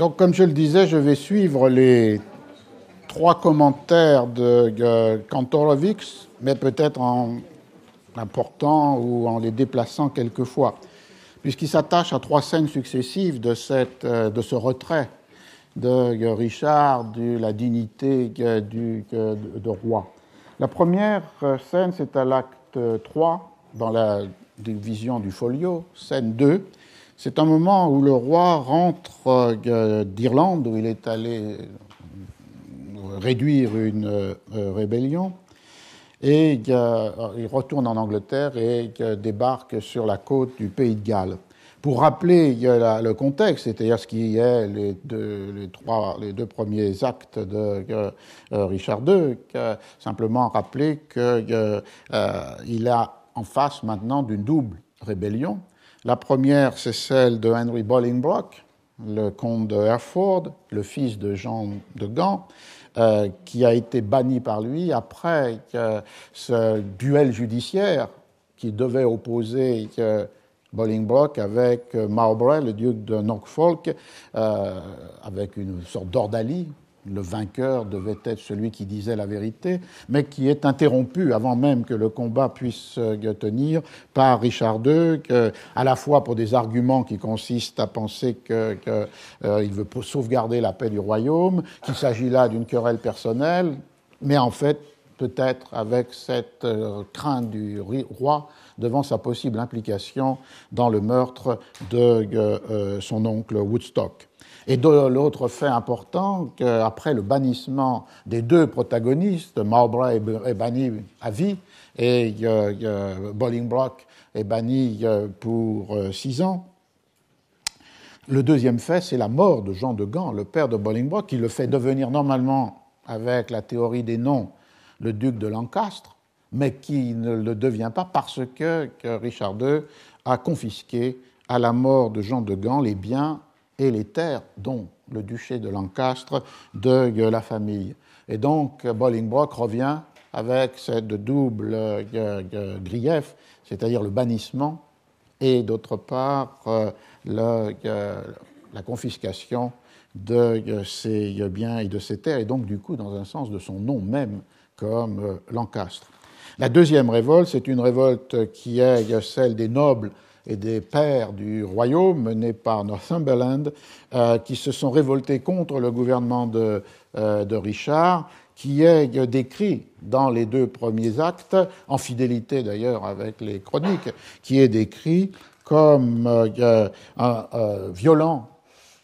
Donc, comme je le disais, je vais suivre les trois commentaires de euh, Kantorowicz, mais peut-être en l'important ou en les déplaçant quelquefois, puisqu'il s'attache à trois scènes successives de, cette, euh, de ce retrait de euh, Richard, de la dignité de roi. La première scène, c'est à l'acte 3, dans la division du folio, scène 2, c'est un moment où le roi rentre euh, d'Irlande, où il est allé euh, réduire une euh, rébellion, et il retourne en Angleterre et débarque sur la côte du Pays de Galles. Pour rappeler le contexte, c'est-à-dire ce qui est les deux, les trois, les deux premiers actes de Richard II, simplement rappeler qu'il a en face maintenant d'une double rébellion la première, c'est celle de Henry Bolingbroke, le comte de Hereford, le fils de Jean de Gand, euh, qui a été banni par lui après ce duel judiciaire qui devait opposer euh, Bolingbroke avec Marlborough, le duc de Norfolk, euh, avec une sorte d'ordalie le vainqueur devait être celui qui disait la vérité, mais qui est interrompu avant même que le combat puisse euh, tenir par Richard II, à la fois pour des arguments qui consistent à penser qu'il euh, veut sauvegarder la paix du royaume, qu'il s'agit là d'une querelle personnelle, mais en fait peut-être avec cette euh, crainte du roi devant sa possible implication dans le meurtre de euh, euh, son oncle Woodstock. Et l'autre fait important, après le bannissement des deux protagonistes, Marlborough est banni à vie et Bolingbroke est banni pour six ans. Le deuxième fait, c'est la mort de Jean de Gand, le père de Bolingbroke, qui le fait devenir normalement, avec la théorie des noms, le duc de Lancastre, mais qui ne le devient pas parce que, Richard II a confisqué à la mort de Jean de Gand les biens et les terres, dont le duché de Lancastre, de la famille. Et donc Bolingbroke revient avec cette double euh, euh, grief, c'est-à-dire le bannissement et d'autre part euh, la confiscation de ses biens et de ses terres, et donc du coup dans un sens de son nom même comme euh, Lancastre. La deuxième révolte, c'est une révolte qui est celle des nobles et des pères du royaume menée par Northumberland, euh, qui se sont révoltés contre le gouvernement de, euh, Richard, qui est décrit dans les deux premiers actes, en fidélité d'ailleurs avec les chroniques, qui est décrit comme violent violant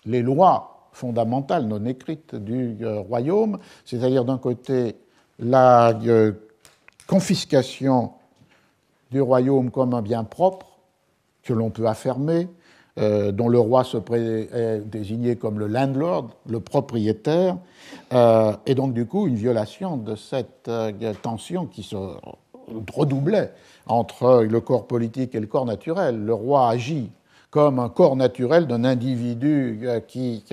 les lois fondamentales non écrites du royaume, c'est-à-dire d'un côté la euh, confiscation du royaume comme un bien propre que l'on peut affirmer, euh, dont le roi se désignait désigné comme le landlord, le propriétaire, euh, et donc du coup une violation de cette euh, tension qui se redoublait entre le corps politique et le corps naturel. Le roi agit comme un corps naturel d'un individu qui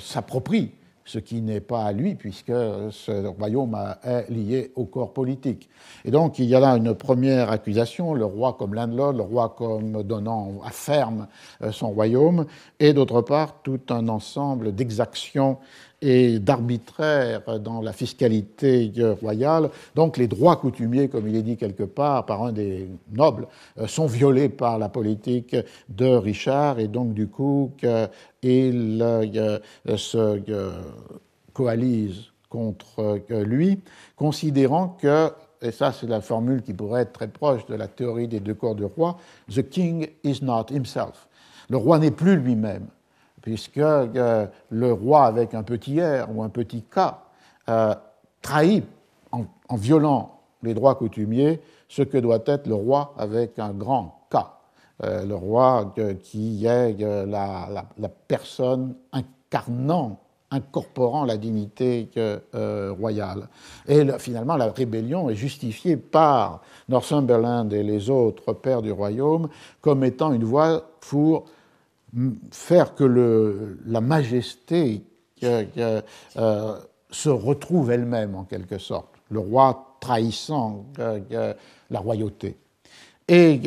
s'approprie ce qui n'est pas à lui, puisque ce royaume est lié au corps politique. Et donc, il y a là une première accusation, le roi comme landlord, le roi comme donnant à ferme euh, son royaume, et d'autre part, tout un ensemble d'exactions et d'arbitraire dans la fiscalité royale. Donc les droits coutumiers, comme il est dit quelque part par un des nobles, euh, sont violés par la politique de Richard et donc du coup il euh, se euh, coalise contre lui, considérant que et ça c'est la formule qui pourrait être très proche de la théorie des deux corps de roi, The King is not himself. Le roi n'est plus lui-même puisque euh, le roi, avec un petit R ou un petit K, euh, trahit en, violant les droits coutumiers ce que doit être le roi avec un grand K, euh, le roi qui est la, personne incarnant, incorporant la dignité royale. Et finalement, la rébellion est justifiée par Northumberland et les autres pères du royaume comme étant une voie pour faire que la majesté euh, se retrouve elle-même en quelque sorte, le roi trahissant euh, euh, la royauté. Et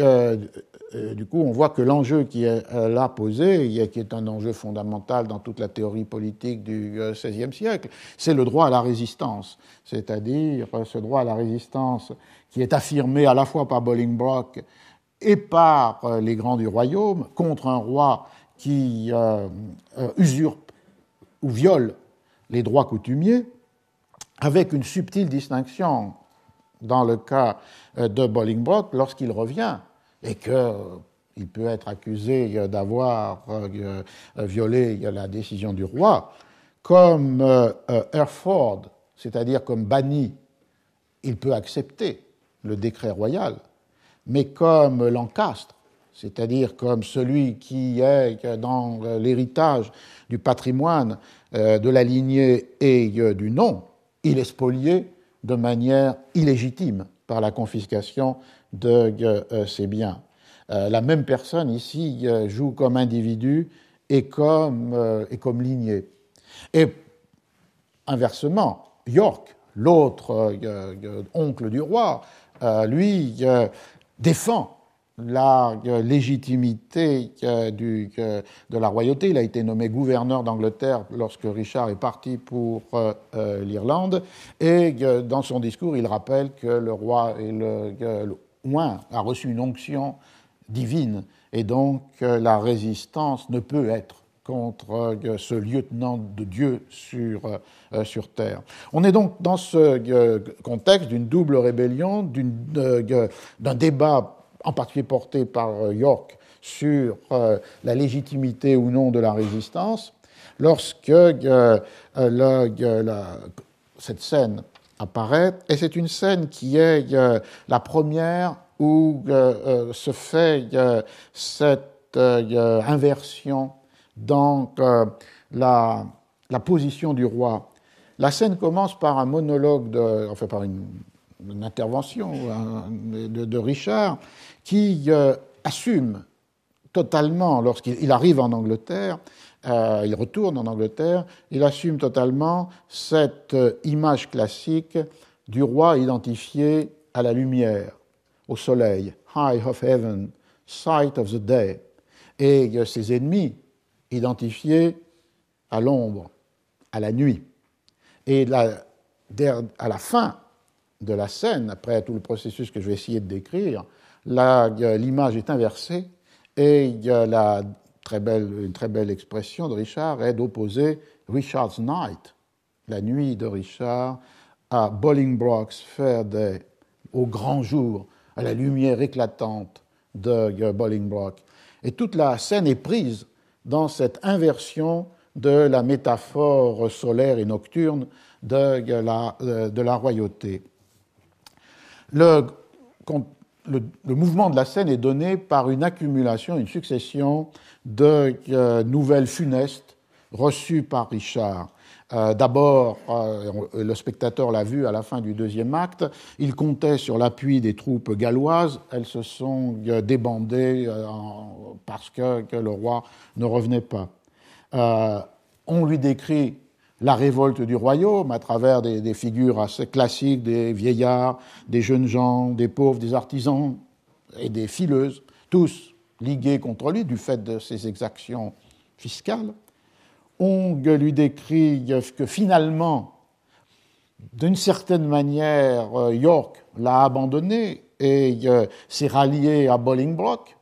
du coup, on voit que l'enjeu qui est là posé, qui est un enjeu fondamental dans toute la théorie politique du XVIe siècle, c'est le droit à la résistance, c'est-à-dire ce droit à la résistance qui est affirmé à la fois par Bolingbroke et par les grands du royaume contre un roi qui euh, euh, usurpe ou viole les droits coutumiers, avec une subtile distinction dans le cas euh, de Bolingbroke lorsqu'il revient et qu'il peut être accusé d'avoir violé la décision du roi, comme Erford, c'est-à-dire comme banni, il peut accepter le décret royal, mais comme Lancastre, c'est-à-dire comme celui qui est dans l'héritage du patrimoine euh, de la lignée et euh, du nom, il est spolié de manière illégitime par la confiscation de euh, ses biens. La même personne ici joue comme individu et comme, et comme lignée. Et inversement, York, l'autre oncle du roi, lui défend la légitimité euh, euh, de la royauté. Il a été nommé gouverneur d'Angleterre lorsque Richard est parti pour euh, l'Irlande. Et dans son discours, il rappelle que le roi et le, a reçu une onction divine. Et donc la résistance ne peut être contre ce lieutenant de Dieu sur, sur terre. On est donc dans ce contexte d'une double rébellion, d'un débat en particulier porté par euh, York, sur euh, la légitimité ou non de la résistance, lorsque euh, cette scène apparaît, et c'est une scène qui est la première où se fait cette inversion dans la, position du roi. La scène commence par un monologue, enfin par une, intervention hein, de, Richard, qui euh, assume totalement, lorsqu'il arrive en Angleterre, euh, il retourne en Angleterre, il assume totalement cette euh, image classique du roi identifié à la lumière, au soleil, high of heaven, sight of the day, et ses ennemis identifiés à l'ombre, à la nuit. Et à la fin de la scène, après tout le processus que je vais essayer de décrire, l'image est inversée et la très belle, une très belle expression de Richard est d'opposer Richard's Night, la nuit de Richard, à Bolingbroke's Fair Day, au grand jour, à la lumière éclatante de euh, Bolingbroke. Et toute la scène est prise dans cette inversion de la métaphore solaire et nocturne de euh, euh, la, royauté. Le le, mouvement de la scène est donné par une accumulation, une succession de euh, nouvelles funestes reçues par Richard. Euh, d'abord, euh, le spectateur l'a vu à la fin du deuxième acte, il comptait sur l'appui des troupes galloises, elles se sont débandées parce que, le roi ne revenait pas. on lui décrit la révolte du royaume à travers des, figures assez classiques, des vieillards, des jeunes gens, des pauvres, des artisans et des fileuses, tous ligués contre lui du fait de ses exactions fiscales. Ong lui décrit que finalement, d'une certaine manière, euh, York l'a abandonné et euh, s'est rallié à Bolingbroke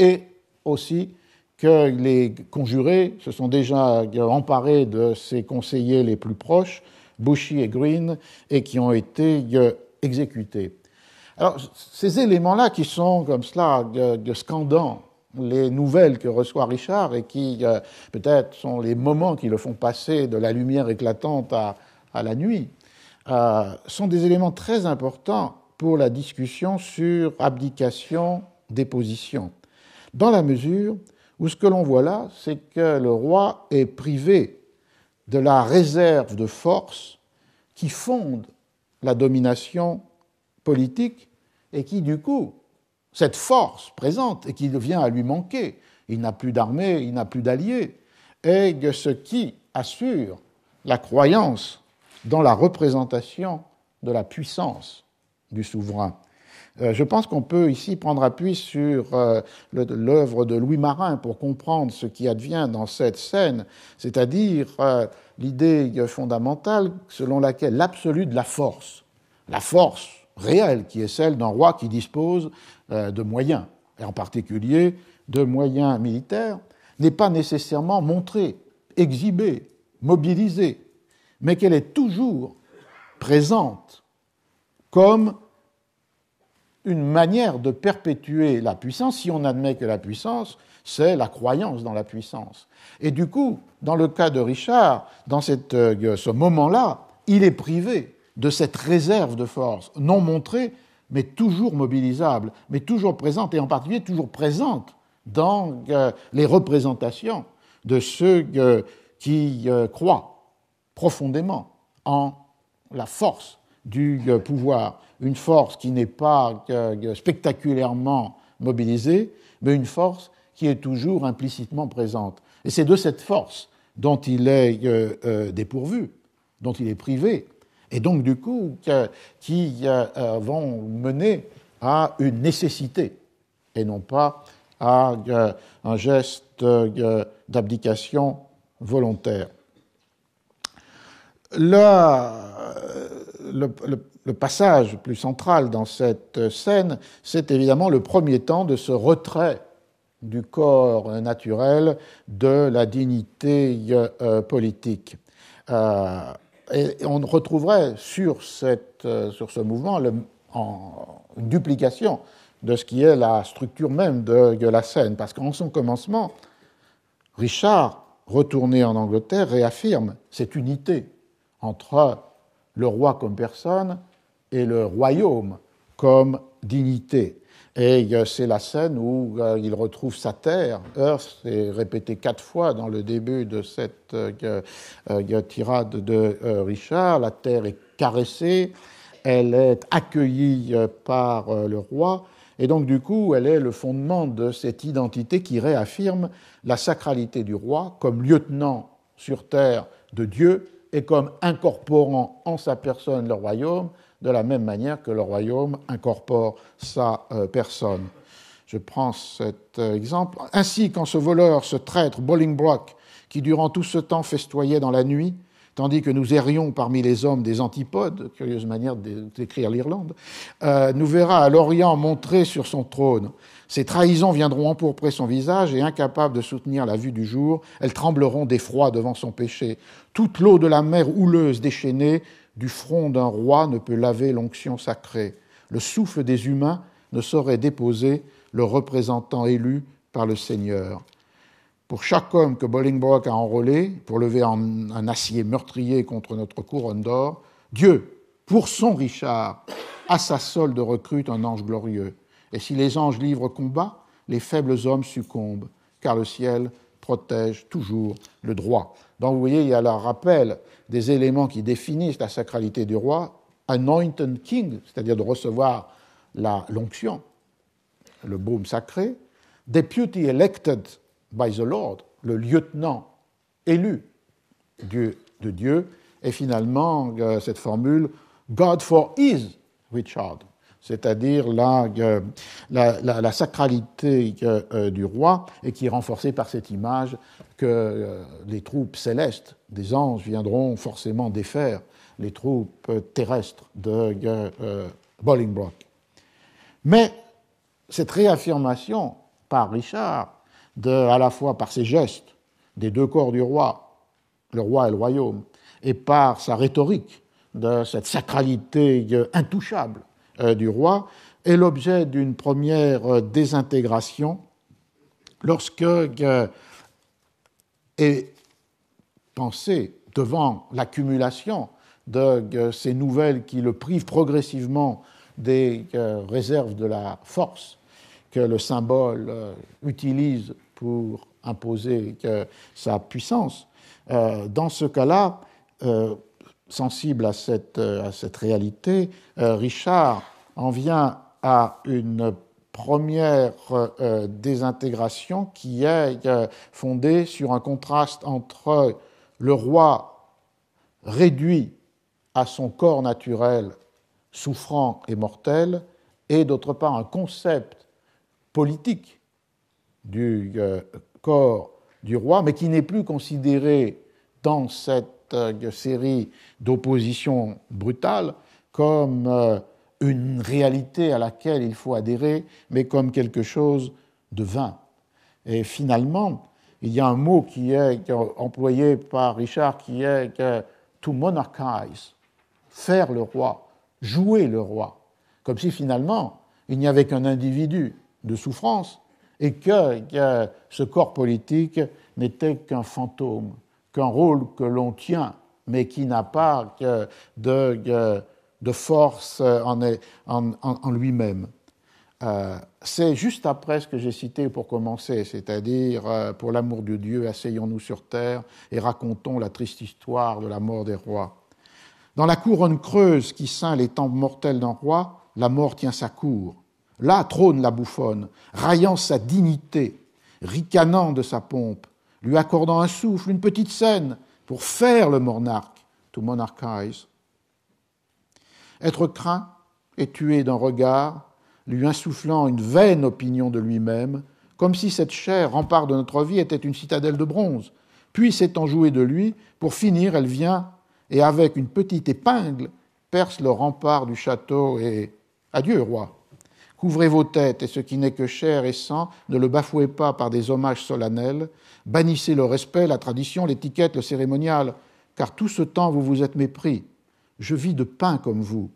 et aussi que les conjurés se sont déjà emparés de ses conseillers les plus proches, Bushy et Green, et qui ont été euh, exécutés. Alors, ces éléments-là qui sont comme cela euh, de scandants, les nouvelles que reçoit Richard et qui euh, peut-être sont les moments qui le font passer de la lumière éclatante à, la nuit, sont des éléments très importants pour la discussion sur abdication, déposition, dans la mesure où ce que l'on voit là, c'est que le roi est privé de la réserve de force qui fonde la domination politique et qui, du coup, cette force présente et qui vient à lui manquer, il n'a plus d'armée, il n'a plus d'alliés, et que ce qui assure la croyance dans la représentation de la puissance du souverain. Euh, je pense qu'on peut ici prendre appui sur euh, l'œuvre de Louis Marin pour comprendre ce qui advient dans cette scène, c'est-à-dire euh, l'idée fondamentale selon laquelle l'absolu de la force, la force réelle qui est celle d'un roi qui dispose de moyens, et en particulier de moyens militaires, n'est pas nécessairement montrée, exhibée, mobilisée, mais qu'elle est toujours présente comme une manière de perpétuer la puissance, si on admet que la puissance, c'est la croyance dans la puissance. Et du coup, dans le cas de Richard, dans euh, ce moment-là, il est privé de cette réserve de force, non montrée, mais toujours mobilisable, mais toujours présente, et en particulier toujours présente dans euh, les représentations de ceux euh, qui croient profondément en la force du euh, pouvoir, une force qui n'est pas euh, spectaculairement mobilisée, mais une force qui est toujours implicitement présente. Et c'est de cette force dont il est euh, dépourvu, dont il est privé, et donc du coup qui vont mener à une nécessité et non pas à un geste d'abdication volontaire. La, le, passage plus central dans cette scène, c'est évidemment le premier temps de ce retrait du corps naturel de la dignité euh, politique. Euh, et on retrouverait sur, cette, euh, sur ce mouvement une en duplication de ce qui est la structure même de la scène, parce qu'en son commencement, Richard, retourné en Angleterre, réaffirme cette unité entre le roi comme personne et le royaume comme dignité. Et euh, c'est la scène où euh, il retrouve sa terre. Earth est répété quatre fois dans le début de cette euh, tirade de Richard. La terre est caressée, elle est accueillie par le roi. Et donc, du coup, elle est le fondement de cette identité qui réaffirme la sacralité du roi comme lieutenant sur terre de Dieu et comme incorporant en sa personne le royaume, de la même manière que le royaume incorpore sa euh, personne. Je prends cet euh, exemple. Ainsi, quand ce voleur, ce traître, Bolingbroke, qui durant tout ce temps festoyait dans la nuit, tandis que nous errions parmi les hommes des antipodes, curieuse manière d'écrire l'Irlande, euh, nous verra à l'Orient montré sur son trône. Ses trahisons viendront empourprer son visage et incapables de soutenir la vue du jour, elles trembleront d'effroi devant son péché. Toute l'eau de la mer houleuse déchaînée du front d'un roi ne peut laver l'onction sacrée. Le souffle des humains ne saurait déposer le représentant élu par le Seigneur. Pour chaque homme que Bolingbroke a enrôlé pour lever un acier meurtrier contre notre couronne d'or, Dieu, pour son Richard, à sa solde recrute un ange glorieux. Et si les anges livrent combat, les faibles hommes succombent, car le ciel protège toujours le droit. Donc vous voyez, il y a le rappel des éléments qui définissent la sacralité du roi, anointed king, c'est-à-dire de recevoir l'onction, le baume sacré, deputy elected, by the Lord, le lieutenant élu de Dieu, et finalement euh, cette formule God for his Richard, c'est-à-dire la, euh, sacralité euh, du roi, et qui est renforcée par cette image que les troupes célestes des anges viendront forcément défaire les troupes terrestres de Bolingbroke. Mais cette réaffirmation par Richard à la fois par ses gestes des deux corps du roi, le roi et le royaume, et par sa rhétorique de cette sacralité euh, intouchable euh, du roi, est l'objet d'une première euh, désintégration lorsque est pensée devant l'accumulation de ces nouvelles qui le privent progressivement des réserves de la force que le symbole utilise pour imposer sa puissance, euh, dans ce cas-là, euh, sensible à cette, euh, réalité, Richard en vient à une première désintégration qui est fondée sur un contraste entre le roi réduit à son corps naturel, souffrant et mortel, et d'autre part un concept politique du euh, corps du roi, mais qui n'est plus considéré dans cette euh, série d'oppositions brutales comme euh, une réalité à laquelle il faut adhérer, mais comme quelque chose de vain. Et finalement, il y a un mot qui est employé par Richard qui est to monarchize, faire le roi, jouer le roi, comme si finalement il n'y avait qu'un individu de souffrance et que, ce corps politique n'était qu'un fantôme, qu'un rôle que l'on tient, mais qui n'a pas de, force en, lui-même. Euh, c'est juste après ce que j'ai cité pour commencer, c'est-à-dire euh, pour l'amour de Dieu, asseyons-nous sur terre et racontons la triste histoire de la mort des rois. Dans la couronne creuse qui ceint les temples mortels d'un roi, la mort tient sa cour. Là trône la bouffonne, raillant sa dignité, ricanant de sa pompe, lui accordant un souffle, une petite scène, pour faire le monarque, to monarchize. Être craint et tué d'un regard, lui insufflant une vaine opinion de lui-même, comme si cette chair, rempart de notre vie, était une citadelle de bronze. Puis s'étant jouée de lui, pour finir, elle vient et avec une petite épingle perce le rempart du château et adieu, roi. Ouvrez vos têtes et ce qui n'est que chair et sang, ne le bafouez pas par des hommages solennels. Bannissez le respect, la tradition, l'étiquette, le cérémonial, car tout ce temps vous vous êtes mépris. Je vis de pain comme vous.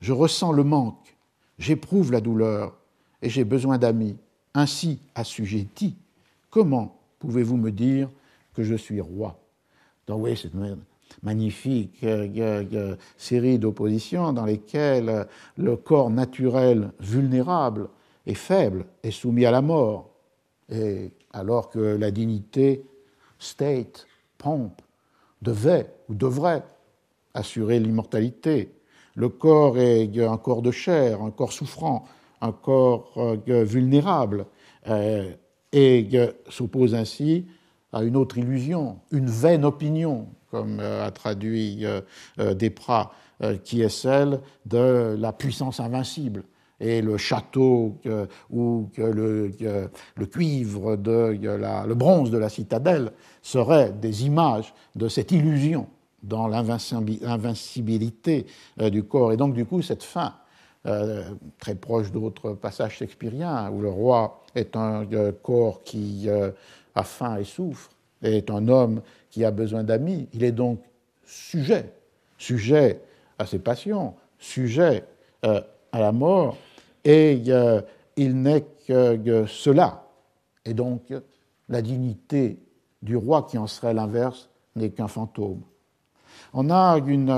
Je ressens le manque. J'éprouve la douleur et j'ai besoin d'amis. Ainsi assujetti, comment pouvez-vous me dire que je suis roi magnifique euh, euh, euh, série d'oppositions dans lesquelles le corps naturel vulnérable et faible, est soumis à la mort, et alors que la dignité state, pompe, devait ou devrait assurer l'immortalité. Le corps est un corps de chair, un corps souffrant, un corps vulnérable, et s'oppose ainsi à une autre illusion, une vaine opinion comme euh, a traduit euh, euh, Desprats, qui est celle de la puissance invincible et le château ou le, cuivre, le bronze de la citadelle seraient des images de cette illusion dans l'invincibilité du corps. Et donc, du coup, cette fin, très proche d'autres passages shakespeariens, où le roi est un corps qui a faim et souffre, est un homme qui a besoin d'amis, il est donc sujet, sujet à ses passions, sujet euh, à la mort, et euh, il n'est que cela. Et donc, la dignité du roi qui en serait l'inverse n'est qu'un fantôme. On a une,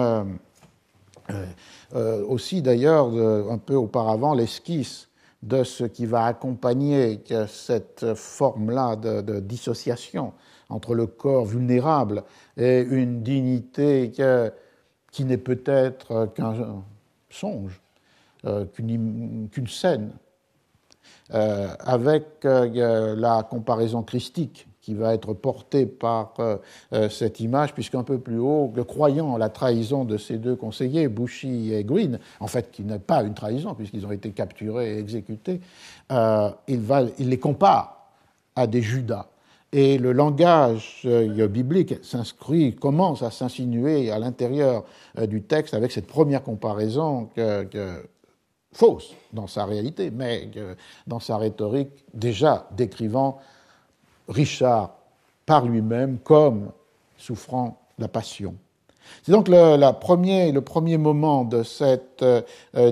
euh, aussi d'ailleurs, un peu auparavant, l'esquisse de ce qui va accompagner cette forme-là de, dissociation entre le corps vulnérable et une dignité qui n'est peut-être qu'un songe, euh, qu'une scène, euh, avec euh, la comparaison christique qui va être portée par cette image, puisqu'un peu plus haut, le croyant la trahison de ces deux conseillers, Bouchy et Green, en fait qui n'est pas une trahison puisqu'ils ont été capturés et exécutés, il les compare à des Judas et le langage euh, biblique s'inscrit, commence à s'insinuer à l'intérieur euh, du texte avec cette première comparaison fausse dans sa réalité, mais dans sa rhétorique déjà décrivant Richard par lui-même comme souffrant la passion. C'est donc le, premier, le premier moment de cette euh,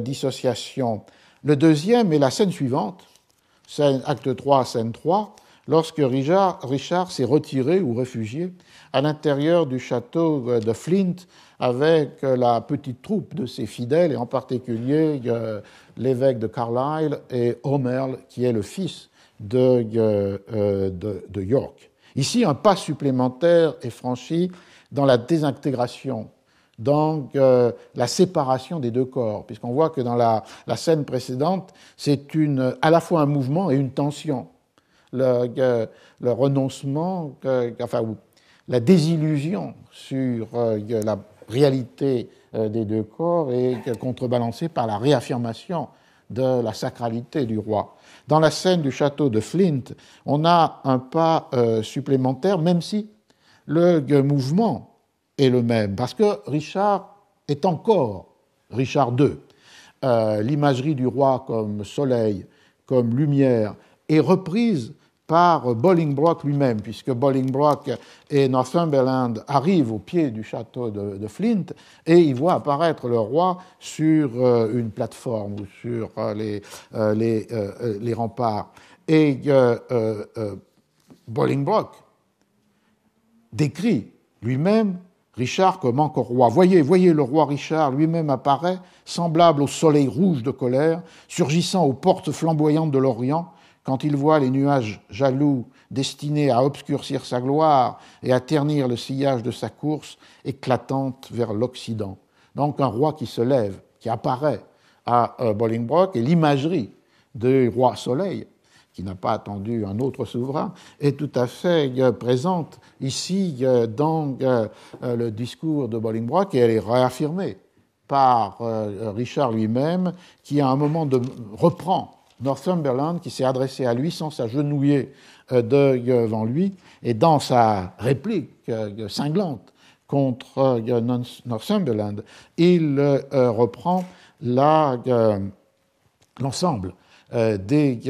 dissociation. Le deuxième est la scène suivante, acte 3, scène 3, lorsque Richard, s'est retiré ou réfugié à l'intérieur du château de Flint avec la petite troupe de ses fidèles, et en particulier euh, l'évêque de Carlisle et Homer, qui est le fils euh, euh, de, York. Ici, un pas supplémentaire est franchi dans la désintégration dans la séparation des deux corps, puisqu'on voit que dans la scène précédente, c'est à la fois un mouvement et une tension le, renoncement, enfin, la désillusion sur euh, la réalité euh, des deux corps est contrebalancée par la réaffirmation de la sacralité du roi. Dans la scène du château de Flint, on a un pas euh, supplémentaire, même si le mouvement est le même, parce que Richard est encore Richard II. L'imagerie du roi comme soleil, comme lumière, est reprise par Bolingbroke lui-même, puisque Bolingbroke et Northumberland arrivent au pied du château de, Flint et ils voient apparaître le roi sur euh, une plateforme ou sur euh, les, euh, les, remparts. Et Bolingbroke décrit lui-même Richard comme encore roi. Voyez, voyez le roi Richard lui-même apparaît, semblable au soleil rouge de colère, surgissant aux portes flamboyantes de l'Orient, quand il voit les nuages jaloux destinés à obscurcir sa gloire et à ternir le sillage de sa course éclatante vers l'Occident. Donc un roi qui se lève, qui apparaît à euh, Bolingbroke, et l'imagerie du roi Soleil, qui n'a pas attendu un autre souverain, est tout à fait euh, présente ici euh, dans le discours de Bolingbroke, et elle est réaffirmée par Richard lui-même, qui à un moment de... reprend Northumberland qui s'est adressé à lui sans s'agenouiller euh, euh, devant lui, et dans sa réplique euh, cinglante contre Northumberland, il reprend l'ensemble des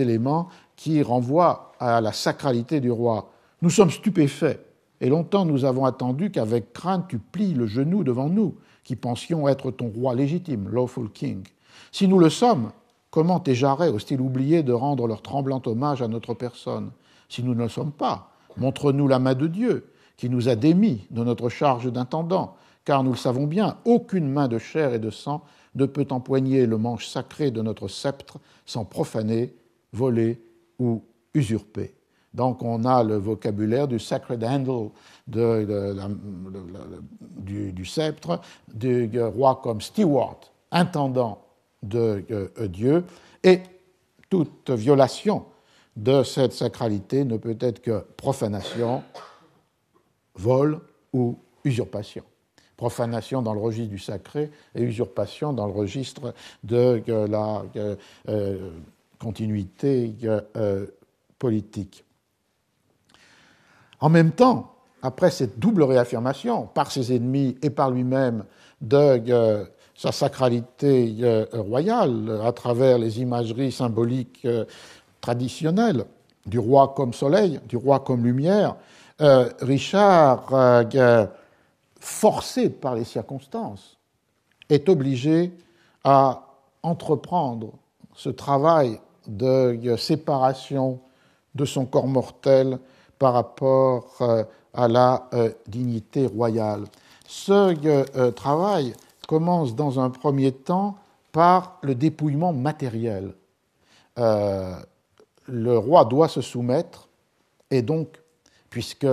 éléments qui renvoient à la sacralité du roi. Nous sommes stupéfaits, et longtemps nous avons attendu qu'avec crainte tu plies le genou devant nous, qui pensions être ton roi légitime, lawful king. Si nous le sommes, Comment t'es-je jarrets ont-ils oublié de rendre leur tremblant hommage à notre personne, si nous ne le sommes pas Montre-nous la main de Dieu, qui nous a démis de notre charge d'intendant, car nous le savons bien, aucune main de chair et de sang ne peut empoigner le manche sacré de notre sceptre sans profaner, voler ou usurper. Donc on a le vocabulaire du sacred handle du, du, sceptre, du roi comme steward, intendant, de euh, euh, Dieu. Et toute violation de cette sacralité ne peut être que profanation, vol ou usurpation. Profanation dans le registre du sacré et usurpation dans le registre de euh, la continuité politique. En même temps, après cette double réaffirmation par ses ennemis et par lui-même de sa sacralité euh, royale à travers les imageries symboliques euh, traditionnelles du roi comme soleil, du roi comme lumière, euh, Richard, forcé par les circonstances, est obligé à entreprendre ce travail de séparation de son corps mortel par rapport à la dignité royale. Ce travail commence dans un premier temps par le dépouillement matériel. Euh, le roi doit se soumettre, et donc, puisque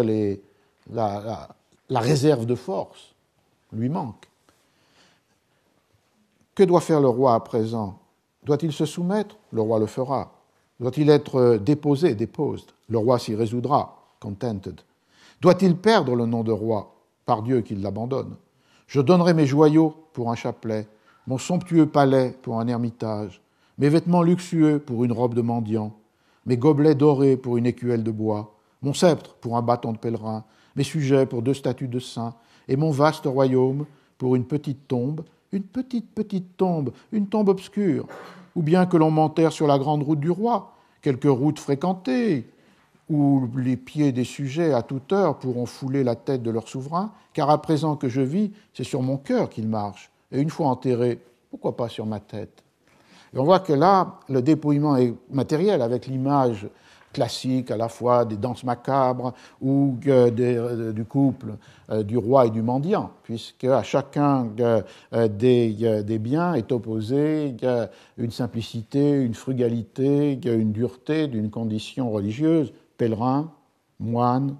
la, réserve de force lui manque, que doit faire le roi à présent Doit-il se soumettre Le roi le fera. Doit-il être déposé Déposed. Le roi s'y résoudra. Contented. Doit-il perdre le nom de roi Par Dieu qu'il l'abandonne. Je donnerai mes joyaux pour un chapelet, mon somptueux palais pour un ermitage, mes vêtements luxueux pour une robe de mendiant, mes gobelets dorés pour une écuelle de bois, mon sceptre pour un bâton de pèlerin, mes sujets pour deux statues de saints, et mon vaste royaume pour une petite tombe, une petite petite tombe, une tombe obscure, ou bien que l'on m'enterre sur la grande route du roi, quelque route fréquentée, où les pieds des sujets à toute heure pourront fouler la tête de leur souverain, car à présent que je vis, c'est sur mon cœur qu'il marche, et une fois enterré, pourquoi pas sur ma tête on voit que là, le dépouillement est matériel, avec l'image classique à la fois des danses macabres ou euh, euh, du couple euh, du roi et du mendiant, puisque à chacun des, des, biens est opposée une simplicité, une frugalité, une dureté d'une condition religieuse pèlerin, moine,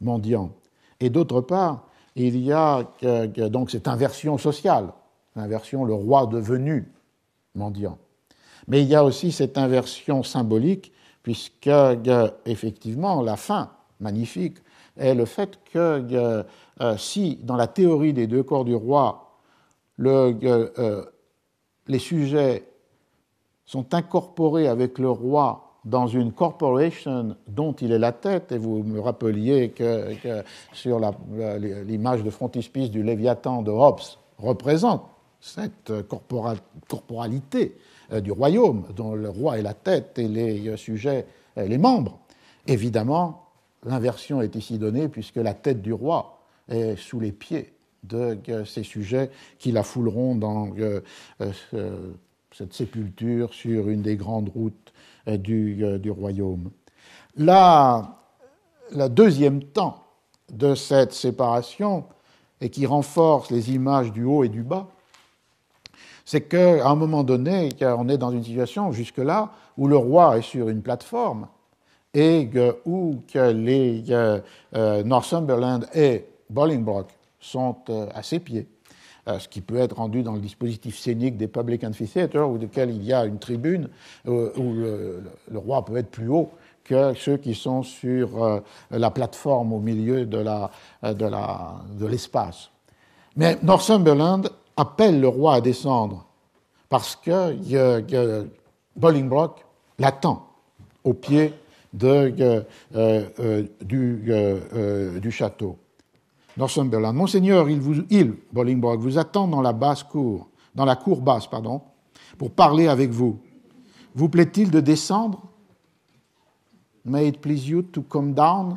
mendiant. Et d'autre part, il y a euh, donc cette inversion sociale, l'inversion le roi devenu mendiant. Mais il y a aussi cette inversion symbolique, puisque euh, effectivement la fin magnifique est le fait que euh, si dans la théorie des deux corps du roi, les sujets sont incorporés avec le roi dans une corporation dont il est la tête, et vous me rappeliez que, sur l'image de frontispice du Léviathan de Hobbes représente cette corporalité euh, du royaume, dont le roi est la tête et les euh, sujets, euh, les membres. Évidemment, l'inversion est ici donnée puisque la tête du roi est sous les pieds de ces sujets qui la fouleront dans cette sépulture sur une des grandes routes euh, euh, du, royaume. La, la deuxième temps de cette séparation, et qui renforce les images du haut et du bas, c'est qu'à un moment donné, on est dans une situation jusque-là où le roi est sur une plateforme et où les euh, Northumberland et Bolingbroke sont à ses pieds ce qui peut être rendu dans le dispositif scénique des public amphitheaters, ou il y a une tribune euh, où le, roi peut être plus haut que ceux qui sont sur euh, la plateforme au milieu de, euh, de, l'espace. Mais Northumberland appelle le roi à descendre parce que Bolingbroke l'attend au pied du château. Northumberland. Monseigneur, il, vous, Bolingbroke, vous attend dans la basse cour, dans la cour basse, pardon, pour parler avec vous. Vous plaît-il de descendre? May it please you to come down.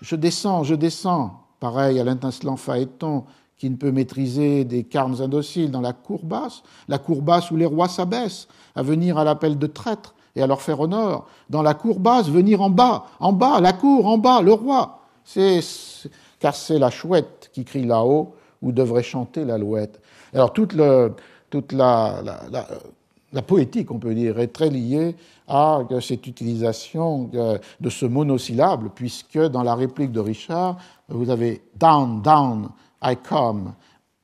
Je descends, je descends. Pareil à l'intincelant Phaéton qui ne peut maîtriser des carmes indociles dans la cour basse, la cour basse où les rois s'abaissent à venir à l'appel de traîtres et à leur faire honneur. Dans la cour basse, venir en bas, en bas, la cour, en bas, le roi. C'est car c'est la chouette qui crie là-haut ou devrait chanter l'alouette. Alors toute, la, poétique, on peut dire, est très liée à cette utilisation euh, de ce monosyllable, puisque dans la réplique de Richard, vous avez Down, down, I come,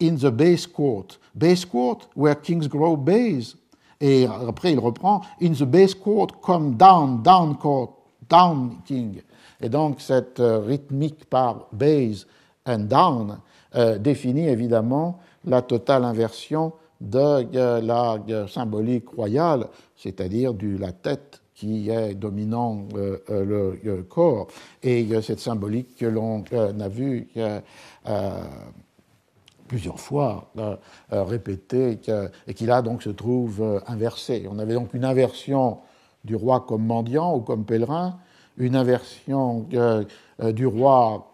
in the base court, base court where kings grow base. Et après, il reprend, in the base court, come down, down court, down king. Et donc cette euh, rythmique par base and down euh, définit évidemment la totale inversion de euh, la symbolique royale, c'est-à-dire de la tête qui est dominant le, corps. Et cette symbolique que l'on a vue plusieurs fois répétée et qui là donc se trouve inversée. On avait donc une inversion du roi comme mendiant ou comme pèlerin, une inversion euh, euh, du roi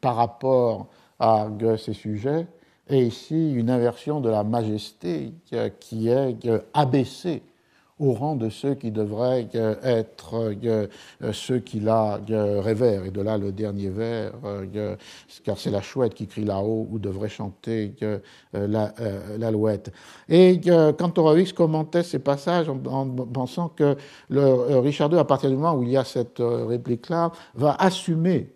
par rapport à ses euh, sujets, et ici une inversion de la majesté qui est abaissée au rang de ceux qui devraient euh, être euh, euh, ceux qui la révèrent. Et de là le dernier vers, car c'est la chouette qui crie là-haut ou devrait chanter l'alouette. Et Kantorowicz commentait ces passages en pensant que Richard II, à partir du moment où il y a cette réplique-là, va assumer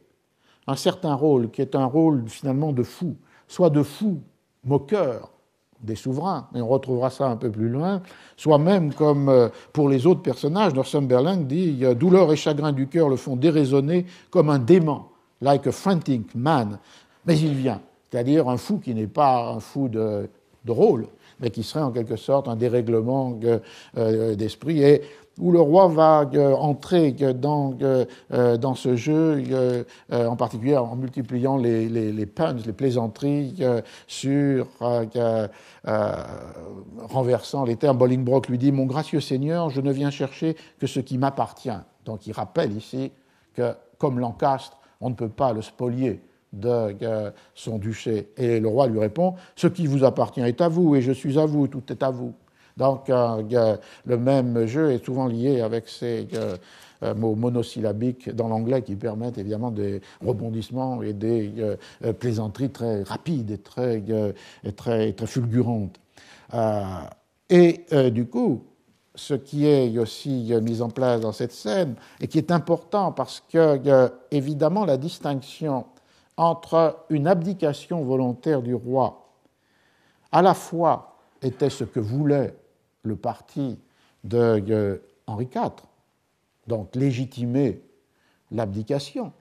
un certain rôle qui est un rôle finalement de fou, soit de fou moqueur, des souverains, et on retrouvera ça un peu plus loin, soit même comme euh, pour les autres personnages, Northumberland dit Douleur et chagrin du cœur le font déraisonner comme un démon like a frantic man. Mais il vient, c'est-à-dire un fou qui n'est pas un fou de, de, rôle, mais qui serait en quelque sorte un dérèglement euh, euh, d'esprit. Et où le roi va euh, entrer euh, dans, euh, dans ce jeu, en particulier en multipliant les, puns, les plaisanteries sur renversant les termes. Bolingbroke lui dit Mon gracieux Seigneur, je ne viens chercher que ce qui m'appartient. Donc il rappelle ici que, comme Lancastre, on ne peut pas le spolier de son duché. Et le roi lui répond Ce qui vous appartient est à vous, et je suis à vous, tout est à vous. Donc euh, euh, le même jeu est souvent lié avec ces euh, mots monosyllabiques dans l'anglais qui permettent évidemment des rebondissements et des plaisanteries très rapides et très, très, fulgurantes. et du coup, ce qui est aussi mis en place dans cette scène et qui est important parce que, évidemment, la distinction entre une abdication volontaire du roi, à la fois était ce que voulait le parti de euh, Henri IV, donc légitimer l'abdication,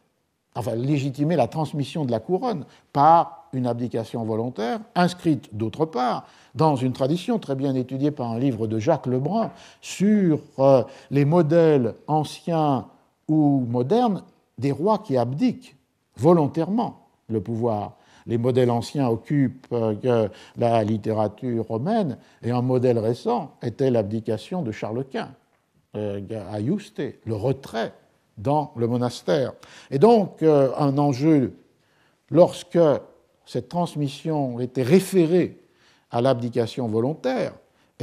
enfin légitimer la transmission de la couronne par une abdication volontaire, inscrite d'autre part dans une tradition très bien étudiée par un livre de Jacques Lebrun sur euh, les modèles anciens ou modernes des rois qui abdiquent volontairement le pouvoir les modèles anciens occupent euh, la littérature romaine, et un modèle récent était l'abdication de Charles Quint euh, à Yuste, le retrait dans le monastère. Et donc, euh, un enjeu, lorsque cette transmission était référée à l'abdication volontaire,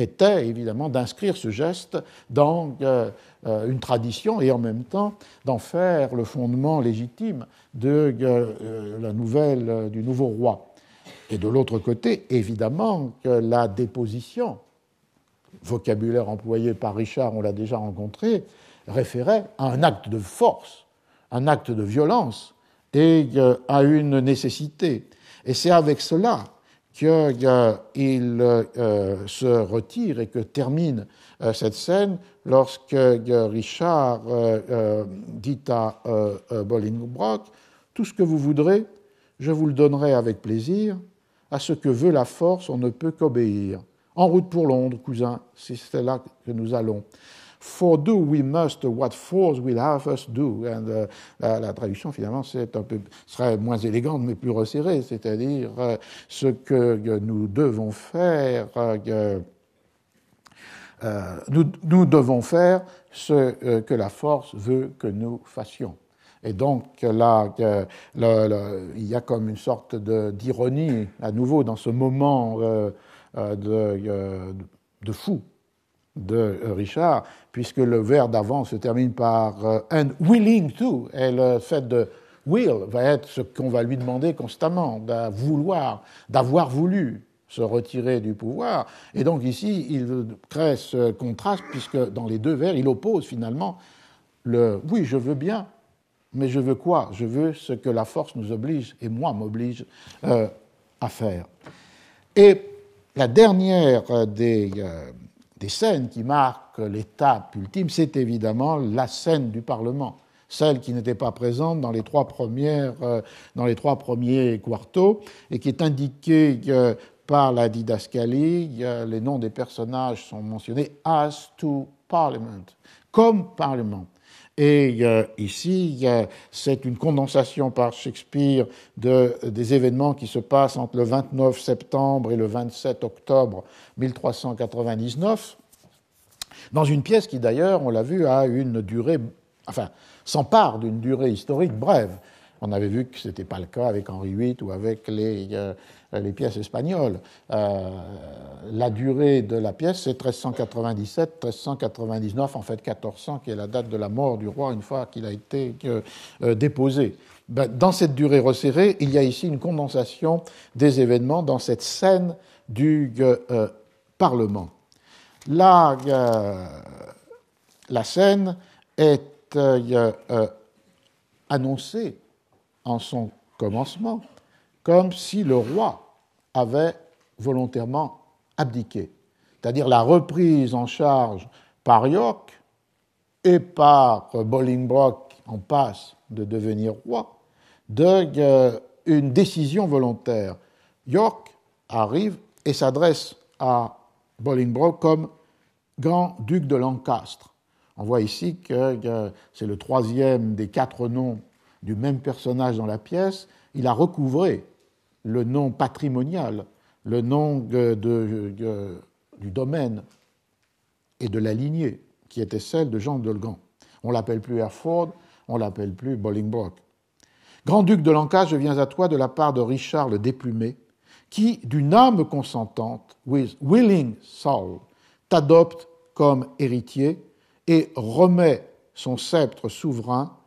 était évidemment d'inscrire ce geste dans euh, euh, une tradition et en même temps d'en faire le fondement légitime de, euh, la nouvelle du nouveau roi. Et de l'autre côté, évidemment que la déposition, vocabulaire employé par Richard, on l'a déjà rencontré, référait à un acte de force, un acte de violence et à une nécessité. Et c'est avec cela il euh, se retire et que termine euh, cette scène lorsque Richard euh, dit à Bolingbroke Tout ce que vous voudrez, je vous le donnerai avec plaisir. À ce que veut la force, on ne peut qu'obéir. En route pour Londres, cousin, c'est là que nous allons. For do we must what force will have us do. Euh, la, traduction, finalement, un peu, serait moins élégante, mais plus resserrée, c'est-à-dire euh, ce que euh, nous devons faire. Nous, devons faire ce que la force veut que nous fassions. Et donc là, il y a comme une sorte d'ironie à nouveau dans ce moment de, fou de Richard, puisque le vers d'avant se termine par un euh, and willing to, et le fait de will va être ce qu'on va lui demander constamment, vouloir, d'avoir voulu se retirer du pouvoir. Et donc ici, il crée ce contraste, puisque dans les deux vers, il oppose finalement le oui, je veux bien, mais je veux quoi Je veux ce que la force nous oblige, et moi m'oblige euh, à faire. Et la dernière euh, des des scènes qui marquent l'étape ultime, c'est évidemment la scène du Parlement, celle qui n'était pas présente dans les trois, premières, euh, dans les trois premiers quartos et qui est indiquée euh, par la didascalie. Euh, les noms des personnages sont mentionnés as to Parliament, comme Parlement. Et euh, ici, c'est une condensation par Shakespeare de, des événements qui se passent entre le 29 septembre et le 27 octobre 1399, dans une pièce qui d'ailleurs, on l'a vu, a une durée, enfin, s'empare d'une durée historique brève. On avait vu que ce n'était pas le cas avec Henri VIII ou avec les, euh, euh, les pièces espagnoles. Euh, la durée de la pièce, c'est 1397, 1399, en fait 1400, qui est la date de la mort du roi une fois qu'il a été euh, déposé. Ben, dans cette durée resserrée, il y a ici une condensation des événements dans cette scène du Parlement. La, la scène est annoncée en son commencement comme si le roi avait volontairement abdiqué, c'est-à-dire la reprise en charge par York et par Bolingbroke en passe de devenir roi, d'une euh, décision volontaire. York arrive et s'adresse à Bolingbroke comme grand duc de Lancastre. On voit ici que euh, c'est le troisième des quatre noms du même personnage dans la pièce. Il a recouvré le nom patrimonial, le nom du domaine et de la lignée, qui était celle de Jean de Dolgan. On l'appelle plus Hereford, on l'appelle plus Bolingbroke. Grand-duc de Lancas, je viens à toi de la part de Richard le Déplumé, qui, d'une âme consentante, with willing soul, t'adopte comme héritier et remet son sceptre souverain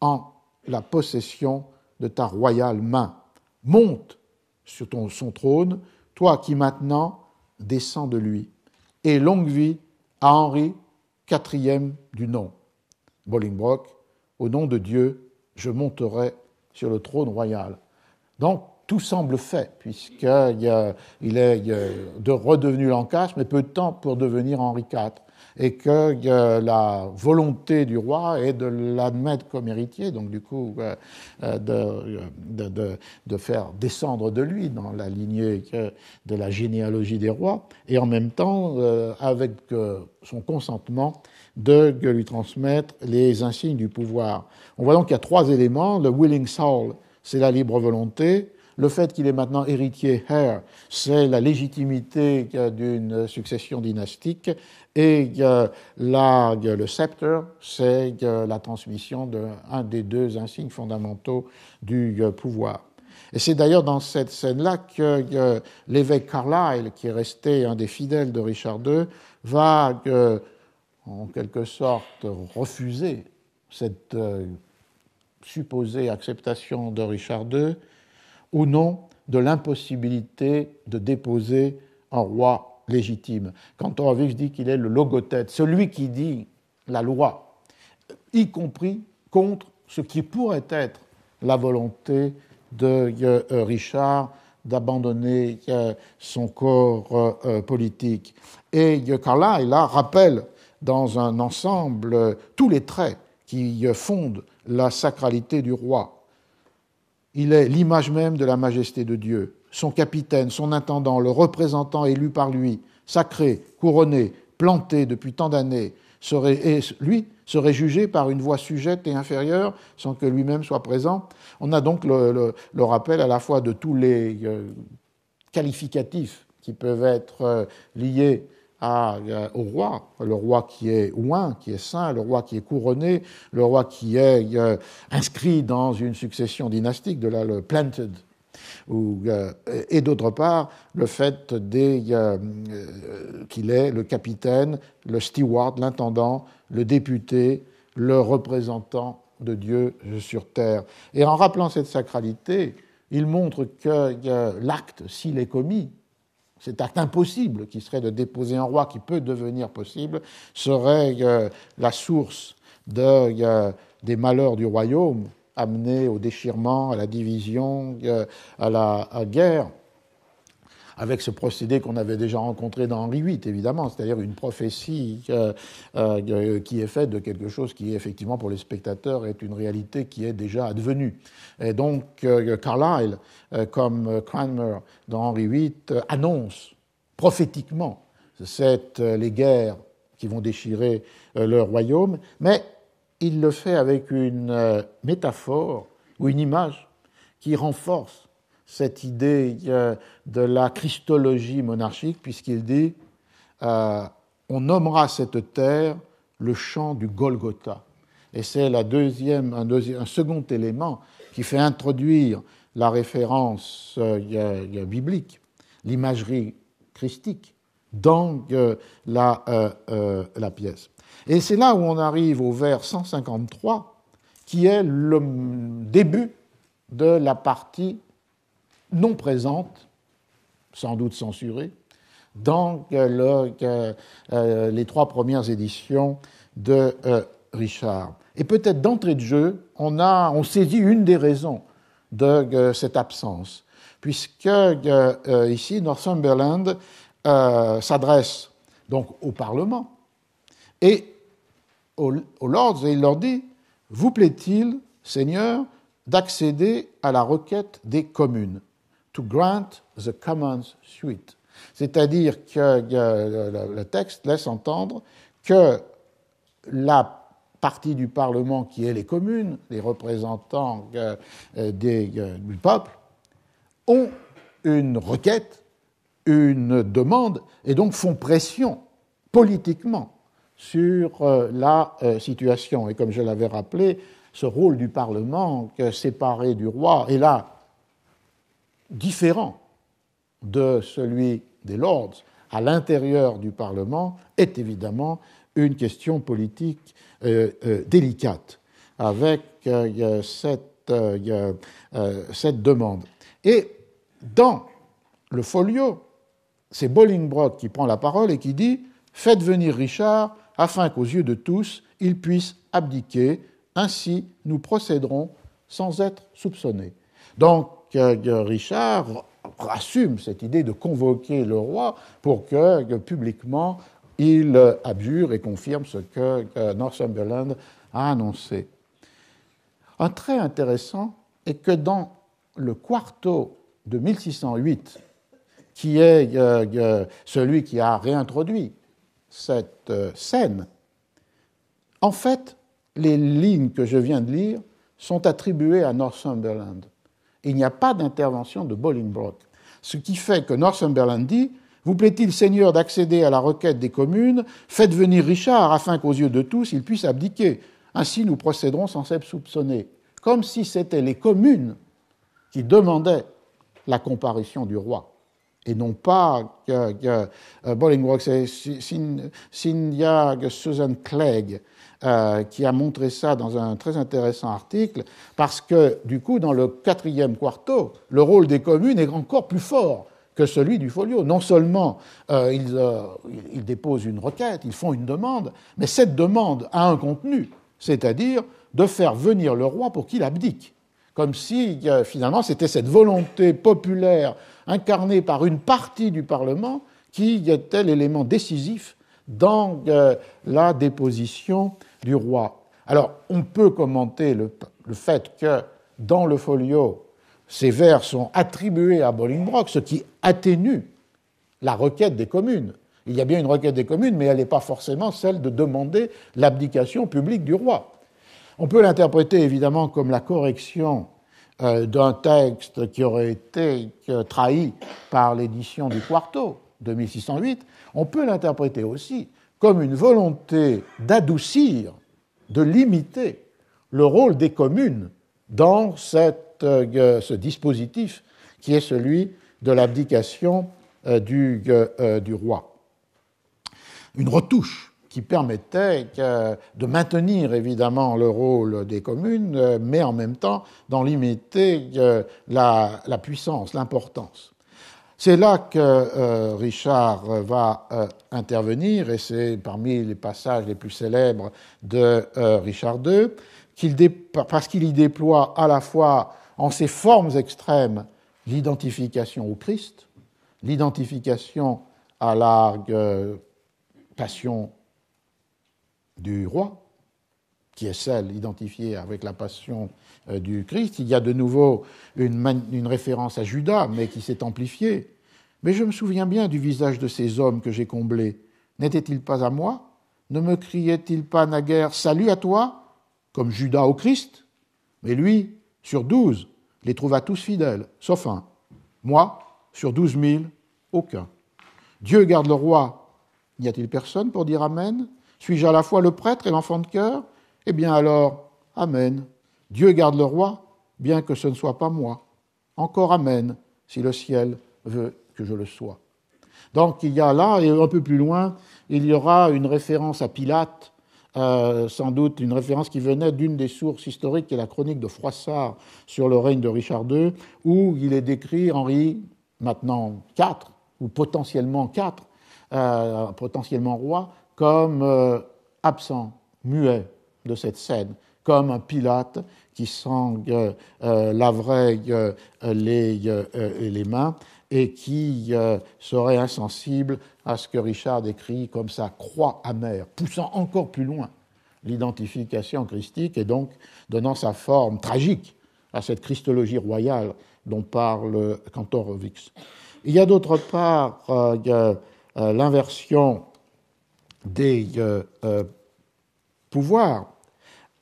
en la possession de ta royale main. Monte sur ton, son trône, toi qui maintenant descends de lui. Et longue vie à Henri, IV du nom. Bolingbroke, au nom de Dieu, je monterai sur le trône royal. Donc, tout semble fait, puisqu'il est de redevenu Lancastre, mais peu de temps pour devenir Henri IV et que euh, la volonté du roi est de l'admettre comme héritier, donc du coup euh, euh, de, de, de, faire descendre de lui dans la lignée de la généalogie des rois, et en même temps, avec son consentement, de lui transmettre les insignes du pouvoir. On voit donc qu'il y a trois éléments. Le willing soul, c'est la libre volonté. Le fait qu'il est maintenant héritier heir, c'est la légitimité euh, d'une succession dynastique et euh, la, euh, le sceptre, c'est la transmission d'un des deux insignes fondamentaux du pouvoir. Et c'est d'ailleurs dans cette scène-là que l'évêque Carlyle, qui est resté un des fidèles de Richard II, va en quelque sorte refuser cette supposée acceptation de Richard II ou non de l'impossibilité de déposer un roi légitime. Quand je dit qu'il est le logothète, celui qui dit la loi, y compris contre ce qui pourrait être la volonté de euh, euh, Richard d'abandonner euh, son corps politique. Et Carla, là, rappelle dans un ensemble tous les traits qui fondent la sacralité du roi il est l'image même de la majesté de Dieu, son capitaine, son intendant, le représentant élu par lui, sacré, couronné, planté depuis tant d'années, et lui serait jugé par une voix sujette et inférieure sans que lui-même soit présent. On a donc le, rappel à la fois de tous les euh, qualificatifs qui peuvent être euh, liés euh, au roi, le roi qui est ouin, qui est saint, le roi qui est couronné, le roi qui est euh, inscrit dans une succession dynastique, de là le planted. Euh, et d'autre part, le fait qu'il est le capitaine, le steward, l'intendant, le député, le représentant de Dieu sur terre. Et en rappelant cette sacralité, il montre que l'acte, s'il est commis, cet acte impossible qui serait de déposer un roi qui peut devenir possible, serait euh, la source euh, des malheurs du royaume, amenés au déchirement, à la division, euh, à la guerre avec ce procédé qu'on avait déjà rencontré dans Henri VIII, évidemment, c'est-à-dire une prophétie euh, euh, qui est faite de quelque chose qui, effectivement, pour les spectateurs, est une réalité qui est déjà advenue. Et donc, euh, Carlyle, comme Cranmer dans Henri VIII, annonce prophétiquement cette, les guerres qui vont déchirer leur royaume, mais il le fait avec une métaphore ou une image qui renforce cette idée de la christologie monarchique, puisqu'il dit euh, On nommera cette terre le champ du Golgotha. Et c'est la deuxième, un, second élément qui fait introduire la référence euh, biblique, l'imagerie christique, dans euh, la, la pièce. Et c'est là où on arrive au vers 153, qui est le début de la partie non présente sans doute censuré, dans euh, euh, les trois premières éditions de euh, Richard. Et peut-être d'entrée de jeu, on, a, on saisit une des raisons de cette absence, puisque ici, Northumberland s'adresse donc au Parlement et aux, Lords, et il leur dit, vous plaît-il, Seigneur, d'accéder à la requête des communes to grant the Commons suite. C'est-à-dire que euh, le texte laisse entendre que la partie du Parlement qui est les communes, les représentants euh, euh, du peuple, ont une requête, une demande, et donc font pression politiquement sur la situation. Et comme je l'avais rappelé, ce rôle du Parlement, séparé du roi, et là, différent de celui des Lords à l'intérieur du Parlement est évidemment une question politique euh, euh, délicate avec euh, cette, demande. Et dans le folio, c'est Bolingbroke qui prend la parole et qui dit Faites venir Richard afin qu'aux yeux de tous, il puisse abdiquer. Ainsi, nous procéderons sans être soupçonnés. Donc, que Richard assume cette idée de convoquer le roi pour que, publiquement il abjure et confirme ce que, euh, Northumberland a annoncé. Un trait intéressant est que dans le quarto de 1608, qui est euh, euh, celui qui a réintroduit cette scène, en fait, les lignes que je viens de lire sont attribuées à Northumberland il n'y a pas d'intervention de Bolingbroke. Ce qui fait que Northumberland dit Vous plaît-il, Seigneur, d'accéder à la requête des communes Faites venir Richard afin qu'aux yeux de tous, il puisse abdiquer. Ainsi, nous procéderons sans être soupçonnés. Comme si c'était les communes qui demandaient la comparution du roi et non pas que, euh, Bolingbroke. C'est Susan Clegg euh, qui a montré ça dans un très intéressant article, parce que du coup, dans le quatrième quarto, le rôle des communes est encore plus fort que celui du folio. Non seulement euh, euh, ils, ils, déposent une requête, ils font une demande, mais cette demande a un contenu, c'est-à-dire de faire venir le roi pour qu'il abdique. Comme si finalement c'était cette volonté populaire incarnée par une partie du Parlement qui était l'élément décisif dans la déposition du roi. Alors, on peut commenter le, fait que dans le folio, ces vers sont attribués à Bolingbroke, ce qui atténue la requête des communes. Il y a bien une requête des communes, mais elle n'est pas forcément celle de demander l'abdication publique du roi. On peut l'interpréter évidemment comme la correction euh, d'un texte qui aurait été euh, trahi par l'édition du Quarto de 1608. On peut l'interpréter aussi comme une volonté d'adoucir, de limiter le rôle des communes dans euh, ce dispositif qui est celui de l'abdication euh, euh, du, roi. Une retouche qui permettait de maintenir évidemment le rôle des communes, mais en même temps d'en limiter la puissance, l'importance. C'est là que euh, Richard va euh, intervenir, et c'est parmi les passages les plus célèbres de euh, Richard II, parce qu'il y déploie à la fois en ses formes extrêmes l'identification au Christ, l'identification à la passion du roi, qui est celle identifiée avec la passion euh, du Christ. Il y a de nouveau une, référence à Judas, mais qui s'est amplifiée. Mais je me souviens bien du visage de ces hommes que j'ai comblés. N'étaient-ils pas à moi Ne me criait-il pas naguère Salut à toi comme Judas au Christ Mais lui, sur douze, les trouva tous fidèles, sauf un. Moi, sur douze mille, aucun. Dieu garde le roi. N'y a-t-il personne pour dire Amen Suis-je à la fois le prêtre et l'enfant de cœur eh bien alors, Amen. Dieu garde le roi, bien que ce ne soit pas moi. Encore Amen, si le ciel veut que je le sois. Donc il y a là, et un peu plus loin, il y aura une référence à Pilate, euh, sans doute une référence qui venait d'une des sources historiques, qui est la chronique de Froissart sur le règne de Richard II, où il est décrit Henri, maintenant quatre, ou potentiellement quatre, euh, potentiellement roi, comme euh, absent, muet, de cette scène, comme un pilate qui sangue euh, euh laverait euh, euh, les, les mains et qui serait insensible à ce que Richard décrit comme sa croix amère, poussant encore plus loin l'identification christique et donc donnant sa forme tragique à cette christologie royale dont parle Kantorowicz. Il y a d'autre part l'inversion des pouvoirs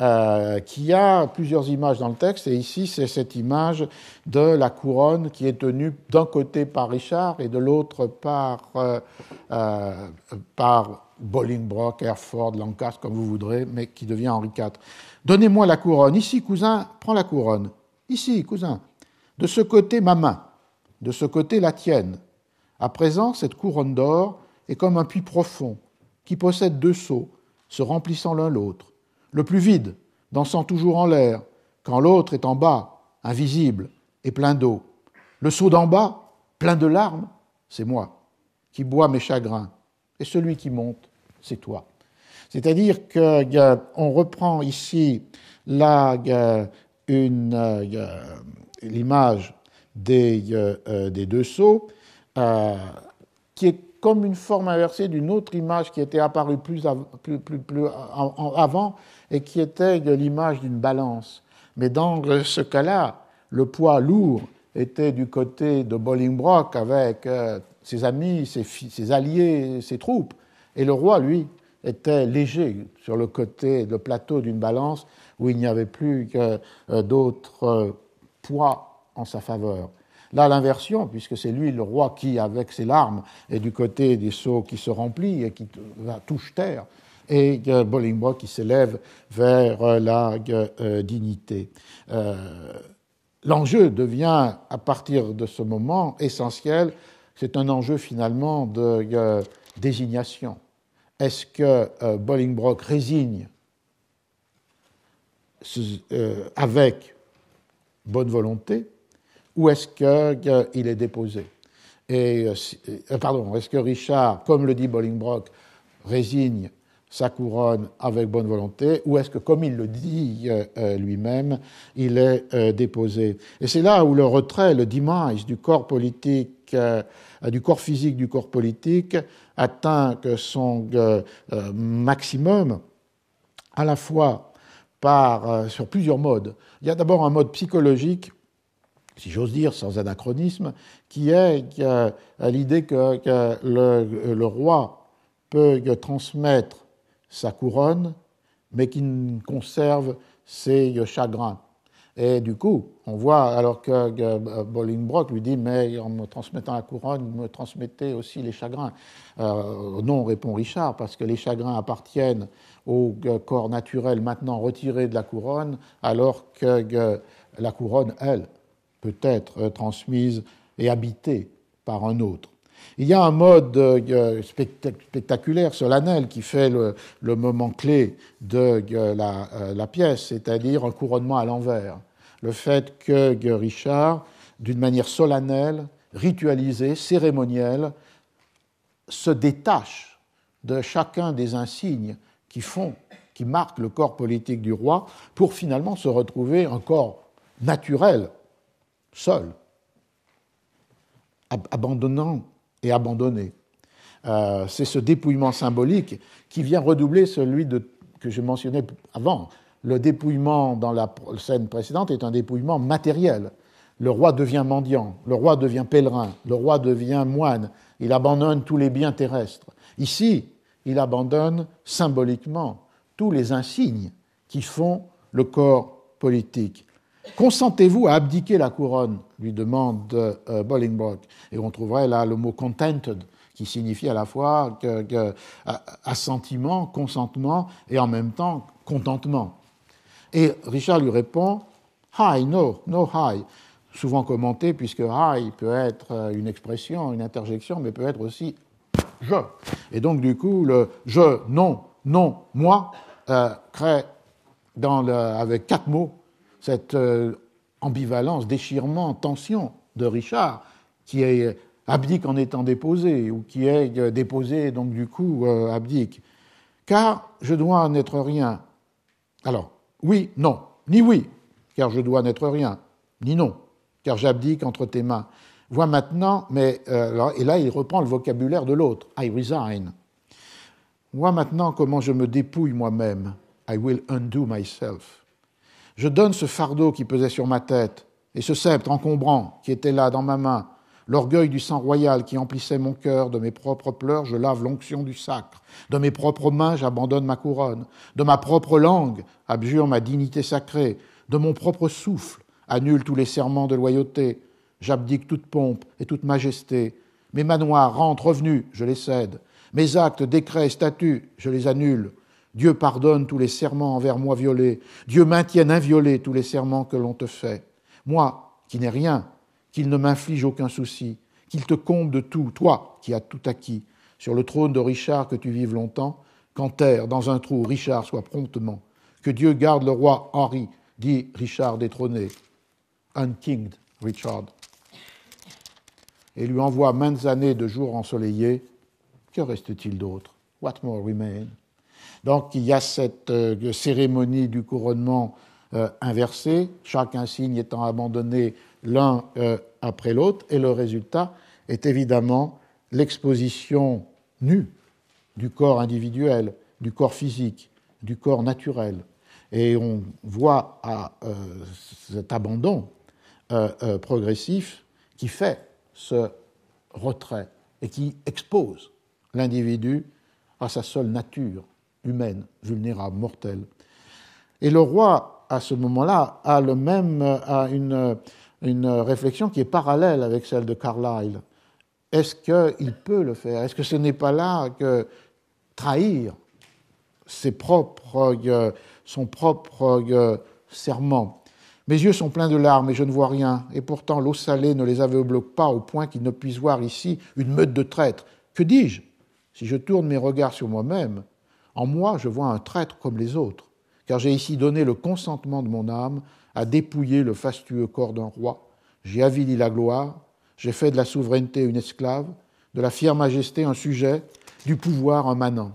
euh, qui a plusieurs images dans le texte, et ici c'est cette image de la couronne qui est tenue d'un côté par Richard et de l'autre par, euh, euh, par Bolingbroke, Hereford, Lancaster, comme vous voudrez, mais qui devient Henri IV. Donnez-moi la couronne. Ici, cousin, prends la couronne. Ici, cousin. De ce côté, ma main. De ce côté, la tienne. À présent, cette couronne d'or est comme un puits profond qui possède deux seaux, se remplissant l'un l'autre le plus vide, dansant toujours en l'air, quand l'autre est en bas, invisible et plein d'eau. Le saut d'en bas, plein de larmes, c'est moi, qui bois mes chagrins, et celui qui monte, c'est toi. C'est-à-dire qu'on euh, reprend ici euh, euh, l'image des, des, deux sauts. qui est comme une forme inversée d'une autre image qui était apparue plus, avant et qui était l'image d'une balance. Mais dans ce cas-là, le poids lourd était du côté de Bolingbroke avec euh, ses amis, ses, alliés, ses troupes, et le roi, lui, était léger sur le côté, de plateau d'une balance où il n'y avait plus que euh, d'autres euh, poids en sa faveur. Là, l'inversion, puisque c'est lui le roi qui, avec ses larmes, est du côté des seaux qui se remplit et qui touche terre, et euh, Bolingbroke qui s'élève vers euh, la euh, dignité. L'enjeu devient, à partir de ce moment, essentiel. C'est un enjeu finalement de désignation. Est-ce que Bolingbroke résigne avec bonne volonté ou est-ce qu'il est déposé et, euh, euh, Pardon, est-ce que Richard, comme le dit Bolingbroke, résigne sa couronne avec bonne volonté, ou est-ce que, comme il le dit euh, lui-même, il est déposé Et c'est là où le retrait, le demise du corps politique, du corps physique du corps politique, atteint son maximum, à la fois par, sur plusieurs modes. Il y a d'abord un mode psychologique si j'ose dire, sans anachronisme, qui est l'idée que, le, roi peut transmettre sa couronne, mais qu'il conserve ses chagrins. Et du coup, on voit, alors que, Bolingbroke euh, lui dit, mais en me transmettant la couronne, vous me transmettez aussi les chagrins. Euh, non, répond Richard, parce que les chagrins appartiennent au euh, corps naturel maintenant retiré de la couronne, alors que la couronne, elle, peut être euh, transmise et habitée par un autre. Il y a un mode euh, euh, spectaculaire, solennel, qui fait le, moment clé de la, la pièce, c'est-à-dire un couronnement à l'envers. Le fait que Richard, d'une manière solennelle, ritualisée, cérémonielle, se détache de chacun des insignes qui font, qui marquent le corps politique du roi, pour finalement se retrouver un corps naturel seul, abandonnant et abandonné. Euh, c'est ce dépouillement symbolique qui vient redoubler celui que je mentionnais avant. Le dépouillement dans la scène précédente est un dépouillement matériel. Le roi devient mendiant, le roi devient pèlerin, le roi devient moine, il abandonne tous les biens terrestres. Ici, il abandonne symboliquement tous les insignes qui font le corps politique. Consentez-vous à abdiquer la couronne lui demande euh, Bolingbroke. Et on trouverait là le mot contented, qui signifie à la fois assentiment, consentement et en même temps contentement. Et Richard lui répond Hi, no, no hi. Souvent commenté, puisque hi peut être une expression, une interjection, mais peut être aussi je. Et donc, du coup, le je, non, non, moi euh, crée avec quatre mots cette euh, ambivalence, déchirement, tension de Richard, qui est euh, abdique en étant déposé, ou qui est euh, déposé, donc du coup abdique. Car je dois n'être rien. Alors, oui, non, ni oui, car je dois n'être rien, ni non, car j'abdique entre tes mains. Vois maintenant, mais. et là, il reprend le vocabulaire de l'autre, I resign. Vois maintenant comment je me dépouille moi-même, I will undo myself. Je donne ce fardeau qui pesait sur ma tête, et ce sceptre encombrant qui était là dans ma main, l'orgueil du sang royal qui emplissait mon cœur, de mes propres pleurs je lave l'onction du sacre, de mes propres mains j'abandonne ma couronne, de ma propre langue abjure ma dignité sacrée, de mon propre souffle annule tous les serments de loyauté, j'abdique toute pompe et toute majesté, mes manoirs, rentrent revenus, je les cède, mes actes, décrets, statuts, je les annule, Dieu pardonne tous les serments envers moi violés. Dieu maintienne inviolés tous les serments que l'on te fait. Moi, qui n'ai rien, qu'il ne m'inflige aucun souci, qu'il te comble de tout, toi qui as tout acquis, sur le trône de Richard que tu vives longtemps, qu'en terre, dans un trou, Richard soit promptement. Que Dieu garde le roi Henri, dit Richard détrôné, unkinged Richard, et lui envoie maintes années de jours ensoleillés. Que reste-t-il d'autre What more remain? Donc il y a cette euh, cérémonie du couronnement inversé, euh, inversée, chaque insigne étant abandonné l'un euh, après l'autre, et le résultat est évidemment l'exposition nue du corps individuel, du corps physique, du corps naturel. Et on voit à cet abandon progressif qui fait ce retrait et qui expose l'individu à sa seule nature, humaine, vulnérable, mortelle. Et le roi, à ce moment-là, a le même a une, réflexion qui est parallèle avec celle de Carlyle. Est-ce qu'il peut le faire Est-ce que ce n'est pas là que trahir ses propres, son propre serment Mes yeux sont pleins de larmes et je ne vois rien, et pourtant l'eau salée ne les aveugle pas au point qu'ils ne puissent voir ici une meute de traîtres. Que dis-je Si je tourne mes regards sur moi-même, en moi, je vois un traître comme les autres, car j'ai ici donné le consentement de mon âme à dépouiller le fastueux corps d'un roi. J'ai avili la gloire, j'ai fait de la souveraineté une esclave, de la fière majesté un sujet, du pouvoir un manant.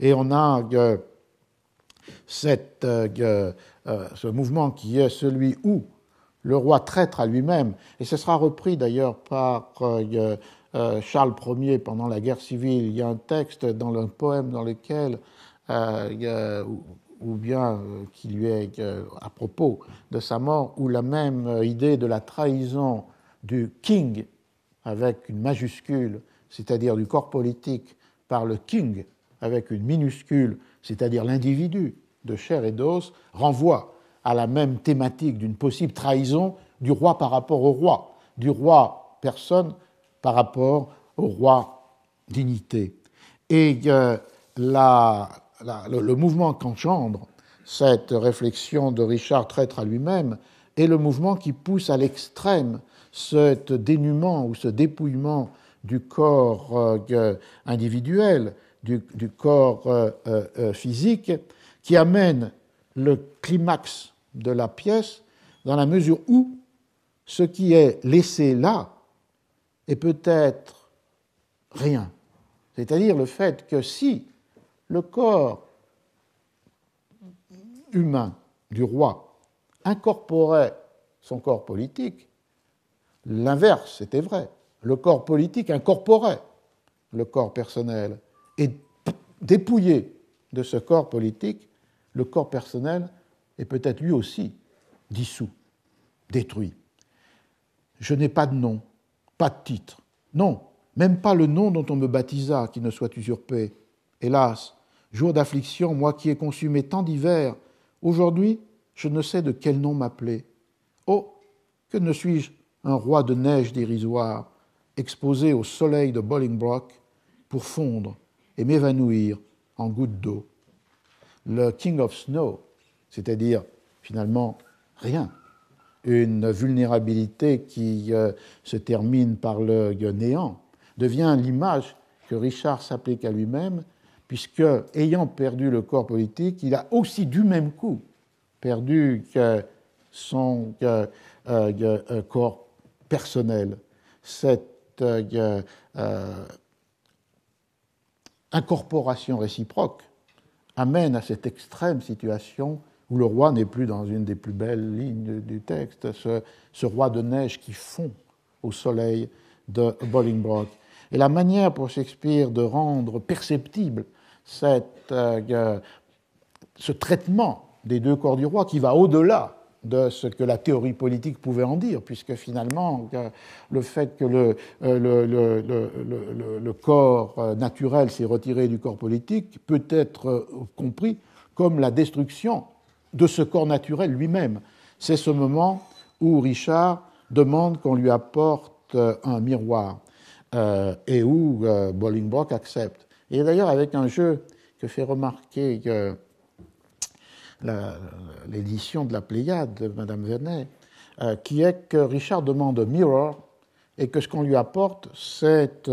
Et on a euh, euh, euh, ce mouvement qui est celui où le roi traître à lui-même, et ce sera repris d'ailleurs par euh, Charles Ier pendant la guerre civile. Il y a un texte dans un poème dans lequel, euh, ou bien euh, qui lui est à propos de sa mort, où la même idée de la trahison du king avec une majuscule, c'est-à-dire du corps politique, par le king avec une minuscule, c'est-à-dire l'individu de chair et d'os, renvoie à la même thématique d'une possible trahison du roi par rapport au roi, du roi personne par rapport au roi dignité. Et euh, le, mouvement qu'engendre cette réflexion de Richard traître à lui-même est le mouvement qui pousse à l'extrême ce dénuement ou ce dépouillement du corps euh, euh, individuel, du, corps physique, qui amène le climax de la pièce dans la mesure où ce qui est laissé là et peut-être rien. C'est-à-dire le fait que si le corps humain du roi incorporait son corps politique, l'inverse était vrai. Le corps politique incorporait le corps personnel et dépouillé de ce corps politique, le corps personnel est peut-être lui aussi dissous, détruit. Je n'ai pas de nom, pas de titre. Non, même pas le nom dont on me baptisa qui ne soit usurpé. Hélas, jour d'affliction, moi qui ai consumé tant d'hivers, aujourd'hui je ne sais de quel nom m'appeler. Oh, que ne suis-je un roi de neige dérisoire, exposé au soleil de Bolingbroke pour fondre et m'évanouir en gouttes d'eau. Le King of Snow, c'est-à-dire finalement rien, une vulnérabilité qui euh, se termine par le néant, devient l'image que Richard s'applique à lui-même, puisque, ayant perdu le corps politique, il a aussi du même coup perdu son euh, euh, corps personnel. Cette incorporation réciproque amène à cette extrême situation où le roi n'est plus dans une des plus belles lignes du texte, ce, roi de neige qui fond au soleil de Bolingbroke. Et la manière pour Shakespeare de rendre perceptible cette, euh, ce traitement des deux corps du roi qui va au-delà de ce que la théorie politique pouvait en dire, puisque finalement, euh, le fait que le euh, corps naturel s'est retiré du corps politique peut être compris comme la destruction de ce corps naturel lui-même. C'est ce moment où Richard demande qu'on lui apporte euh, un miroir euh, et où euh, Bolingbroke accepte. Et d'ailleurs, avec un jeu que fait remarquer l'édition de la Pléiade de Madame Vernet, qui est que Richard demande un mirror et que ce qu'on lui apporte, c'est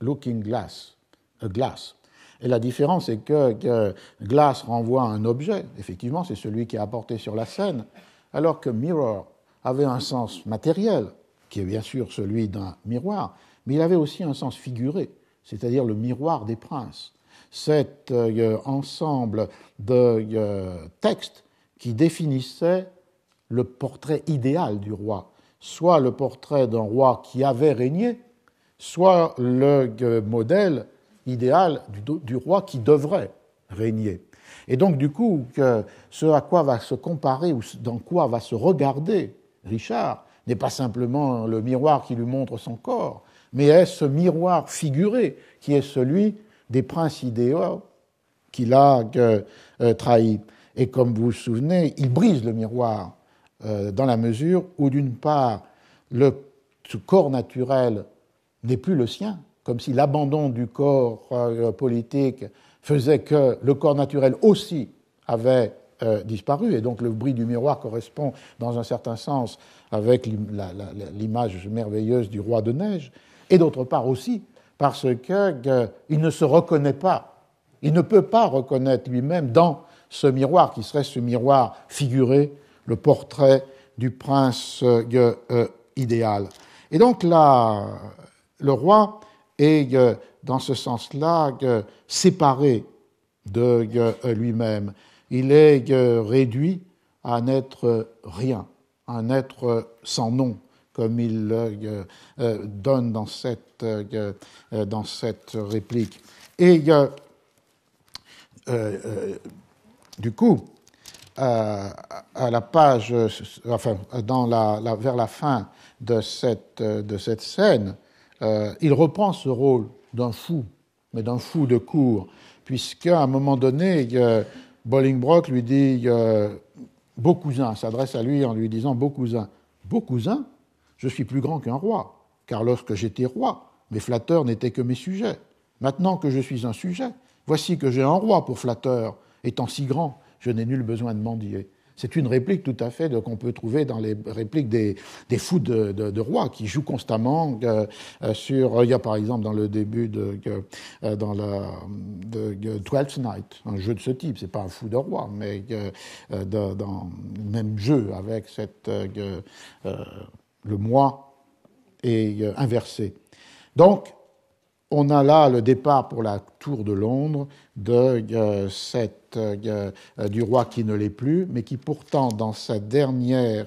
looking glass, a glass. Et la différence, c'est que, glace Glass renvoie à un objet, effectivement, c'est celui qui est apporté sur la scène, alors que mirror avait un sens matériel, qui est bien sûr celui d'un miroir, mais il avait aussi un sens figuré, c'est-à-dire le miroir des princes. Cet euh, ensemble de euh, textes qui définissait le portrait idéal du roi, soit le portrait d'un roi qui avait régné, soit le euh, modèle idéal du, roi qui devrait régner. Et donc, du coup, que ce à quoi va se comparer ou dans quoi va se regarder Richard n'est pas simplement le miroir qui lui montre son corps, mais est ce miroir figuré qui est celui des princes idéaux qu'il a euh, euh, trahi. Et comme vous vous souvenez, il brise le miroir euh, dans la mesure où, d'une part, le, corps naturel n'est plus le sien, comme si l'abandon du corps euh, politique faisait que le corps naturel aussi avait euh, disparu, et donc le bruit du miroir correspond dans un certain sens avec l'image merveilleuse du roi de neige, et d'autre part aussi parce qu'il ne se reconnaît pas, il ne peut pas reconnaître lui-même dans ce miroir qui serait ce miroir figuré, le portrait du prince euh, idéal. Et donc le roi et dans ce sens-là séparé de euh, lui-même. Il est réduit à n'être rien, un être sans nom, comme il euh, donne dans cette, euh, dans cette réplique. Et du coup, à la page, vers la fin de cette, de cette scène, euh, il reprend ce rôle d'un fou, mais d'un fou de cour, puisqu'à un moment donné, Bolingbroke lui dit Beau cousin, s'adresse à lui en lui disant Beau cousin. Beau cousin, je suis plus grand qu'un roi, car lorsque j'étais roi, mes flatteurs n'étaient que mes sujets. Maintenant que je suis un sujet, voici que j'ai un roi pour flatteur, étant si grand, je n'ai nul besoin de mendier. C'est une réplique tout à fait qu'on peut trouver dans les répliques des, des fous de, de, rois qui jouent constamment euh, euh, sur. Il y a par exemple dans le début de, euh, dans la, Twelfth Night, un jeu de ce type. C'est pas un fou de roi, mais dans le même jeu avec cette, le moi est inversé. Donc, on a là le départ pour la Tour de Londres de, euh, euh, euh, du roi qui ne l'est plus, mais qui pourtant, dans sa dernière,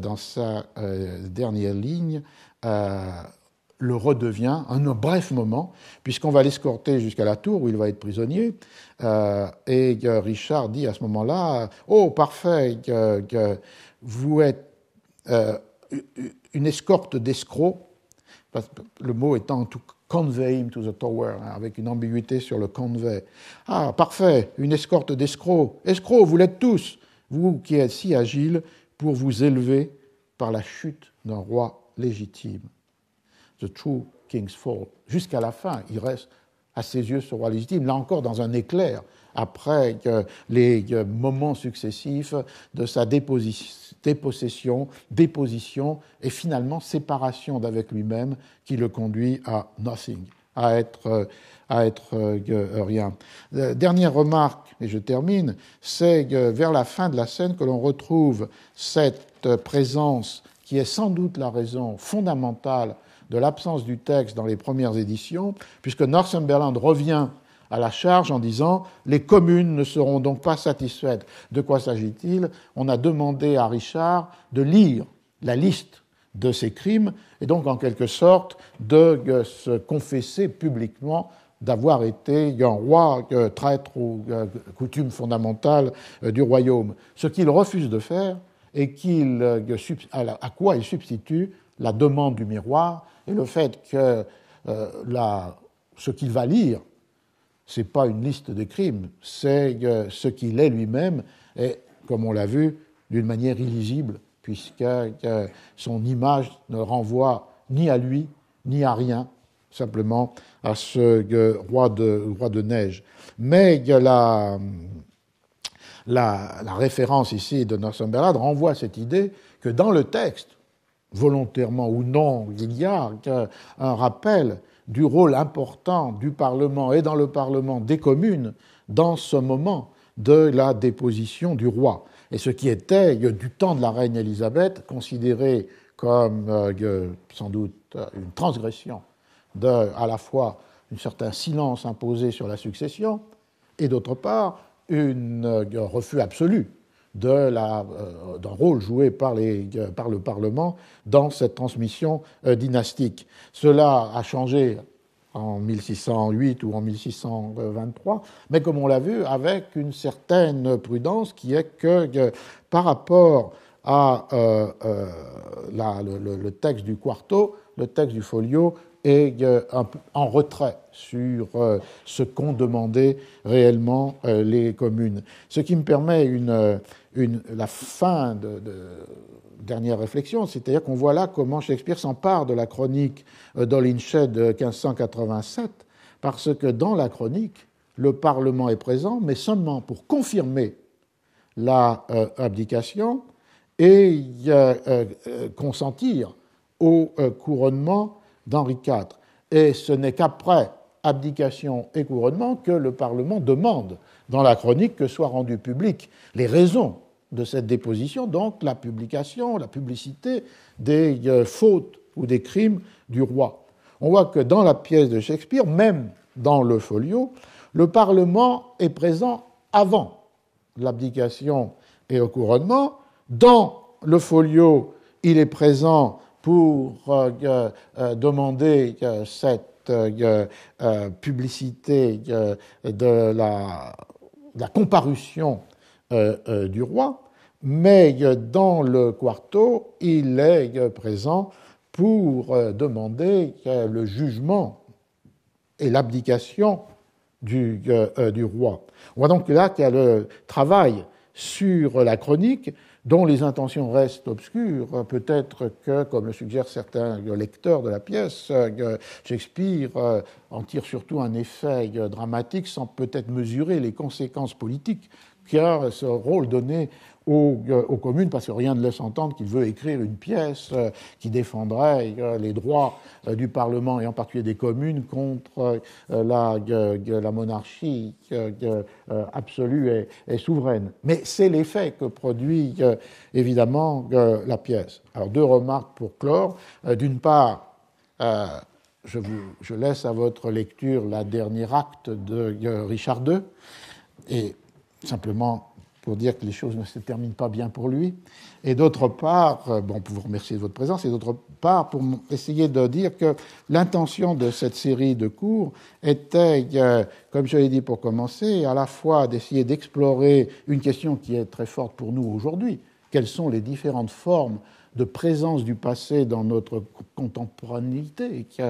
dans sa, dernière ligne, le redevient en un bref moment, puisqu'on va l'escorter jusqu'à la tour où il va être prisonnier. et Richard dit à ce moment-là Oh, parfait, vous êtes une escorte d'escrocs le mot étant to convey him to the tower, hein, avec une ambiguïté sur le convey. Ah, parfait, une escorte d'escrocs. Escrocs, vous l'êtes tous, vous qui êtes si agiles pour vous élever par la chute d'un roi légitime. The true king's fall. Jusqu'à la fin, il reste à ses yeux ce roi légitime, là encore dans un éclair, après les euh, moments successifs de sa dépossession, déposition et finalement séparation d'avec lui-même qui le conduit à nothing, à être, euh, à être euh, rien. Dernière remarque, et je termine, c'est vers la fin de la scène que l'on retrouve cette présence qui est sans doute la raison fondamentale de l'absence du texte dans les premières éditions, puisque Northumberland revient à la charge en disant les communes ne seront donc pas satisfaites. De quoi s'agit-il On a demandé à Richard de lire la liste de ses crimes et donc en quelque sorte de se confesser publiquement d'avoir été un roi euh, traître ou euh, coutume fondamentale euh, du royaume. Ce qu'il refuse de faire et qu'il, à quoi il substitue la demande du miroir et le fait que ce qu'il va lire n'est pas une liste de crimes, c'est euh, ce qu'il est lui-même, et comme on l'a vu, d'une manière illisible, puisque euh, son image ne renvoie ni à lui, ni à rien, simplement à ce euh, roi de, roi de neige. Mais la, la, la référence ici de Northumberland renvoie à cette idée que dans le texte, volontairement ou non, il y a un rappel du rôle important du Parlement et dans le Parlement des communes dans ce moment de la déposition du roi. Et ce qui était, du temps de la reine Élisabeth, considéré comme euh, euh, sans doute euh, une transgression de, à la fois, un certain silence imposé sur la succession et d'autre part, un refus absolu euh, d'un rôle joué par, les, euh, par, le Parlement dans cette transmission euh, dynastique. Cela a changé en 1608 ou en 1623, mais comme on l'a vu, avec une certaine prudence qui est que par rapport à le, texte du quarto, le texte du folio est en retrait sur ce qu'ont demandé réellement les communes. Ce qui me permet une la fin de, dernière réflexion, c'est-à-dire qu'on voit là comment Shakespeare s'empare de la chronique euh, d'Olinchet de 1587, parce que dans la chronique, le Parlement est présent, mais seulement pour confirmer la euh, abdication et euh, consentir au couronnement d'Henri IV. Et ce n'est qu'après abdication et couronnement que le Parlement demande dans la chronique que soient rendues publiques les raisons de cette déposition, donc la publication, la publicité des euh, fautes ou des crimes du roi. On voit que dans la pièce de Shakespeare, même dans le folio, le Parlement est présent avant l'abdication et le couronnement. Dans le folio, il est présent pour euh, euh, demander cette euh, euh, publicité euh, de la, comparution du roi, mais dans le quarto, il est présent pour demander le jugement et l'abdication du, du roi. On voit donc là qu'il y a le travail sur la chronique dont les intentions restent obscures. Peut-être que, comme le suggèrent certains lecteurs de la pièce, euh, Shakespeare euh, en tire surtout un effet euh, dramatique sans peut-être mesurer les conséquences politiques qu'a ce rôle donné euh, aux, communes, parce que rien ne laisse entendre qu'il veut écrire une pièce euh, qui défendrait euh, les droits du Parlement et en particulier des communes contre la, monarchie absolue et, souveraine. Mais c'est l'effet que produit évidemment la pièce. Alors deux remarques pour clore. D'une part, je, je, laisse à votre lecture la dernière acte de Richard II et simplement pour dire que les choses ne se terminent pas bien pour lui, et d'autre part, euh, bon, pour vous remercier de votre présence, et d'autre part, pour essayer de dire que l'intention de cette série de cours était, euh, comme je l'ai dit pour commencer, à la fois d'essayer d'explorer une question qui est très forte pour nous aujourd'hui, quelles sont les différentes formes de présence du passé dans notre contemporanéité, qui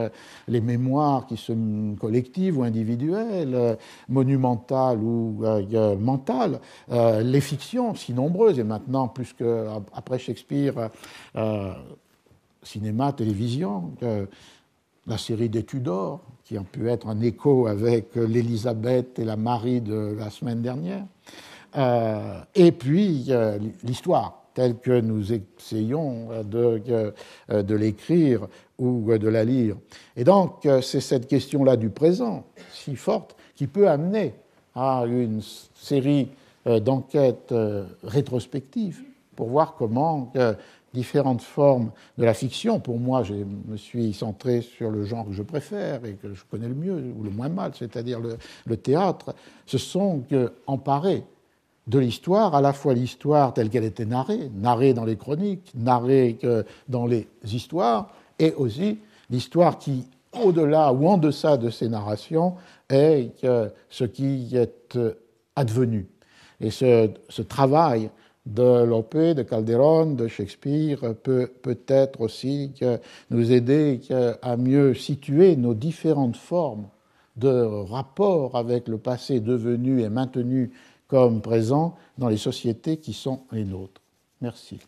les mémoires qui sont collectives ou individuelles, euh, monumentales ou euh, euh, mentales, les fictions si nombreuses, et maintenant plus que Shakespeare, cinéma, télévision, la série des Tudors, qui ont pu être un écho avec l'Élisabeth et la Marie de la semaine dernière, et puis l'histoire tel que nous essayons euh, euh, de, l'écrire ou euh, de la lire. Et donc, c'est cette question-là du présent, si forte, qui peut amener à une série d'enquêtes rétrospectives pour voir comment différentes formes de la fiction. Pour moi, je me suis centré sur le genre que je préfère et que je connais le mieux ou le moins mal, c'est-à-dire le, théâtre, se sont emparées de l'histoire, à la fois l'histoire telle qu'elle était narrée, narrée dans les chroniques, narrée dans les histoires, et aussi l'histoire qui, au-delà ou en deçà de ces narrations, est ce qui est euh, advenu. Et ce, travail de Lopé, de Calderon, de Shakespeare peut peut-être aussi nous aider à mieux situer nos différentes formes de rapport avec le passé devenu et maintenu comme présent dans les sociétés qui sont les nôtres. Merci.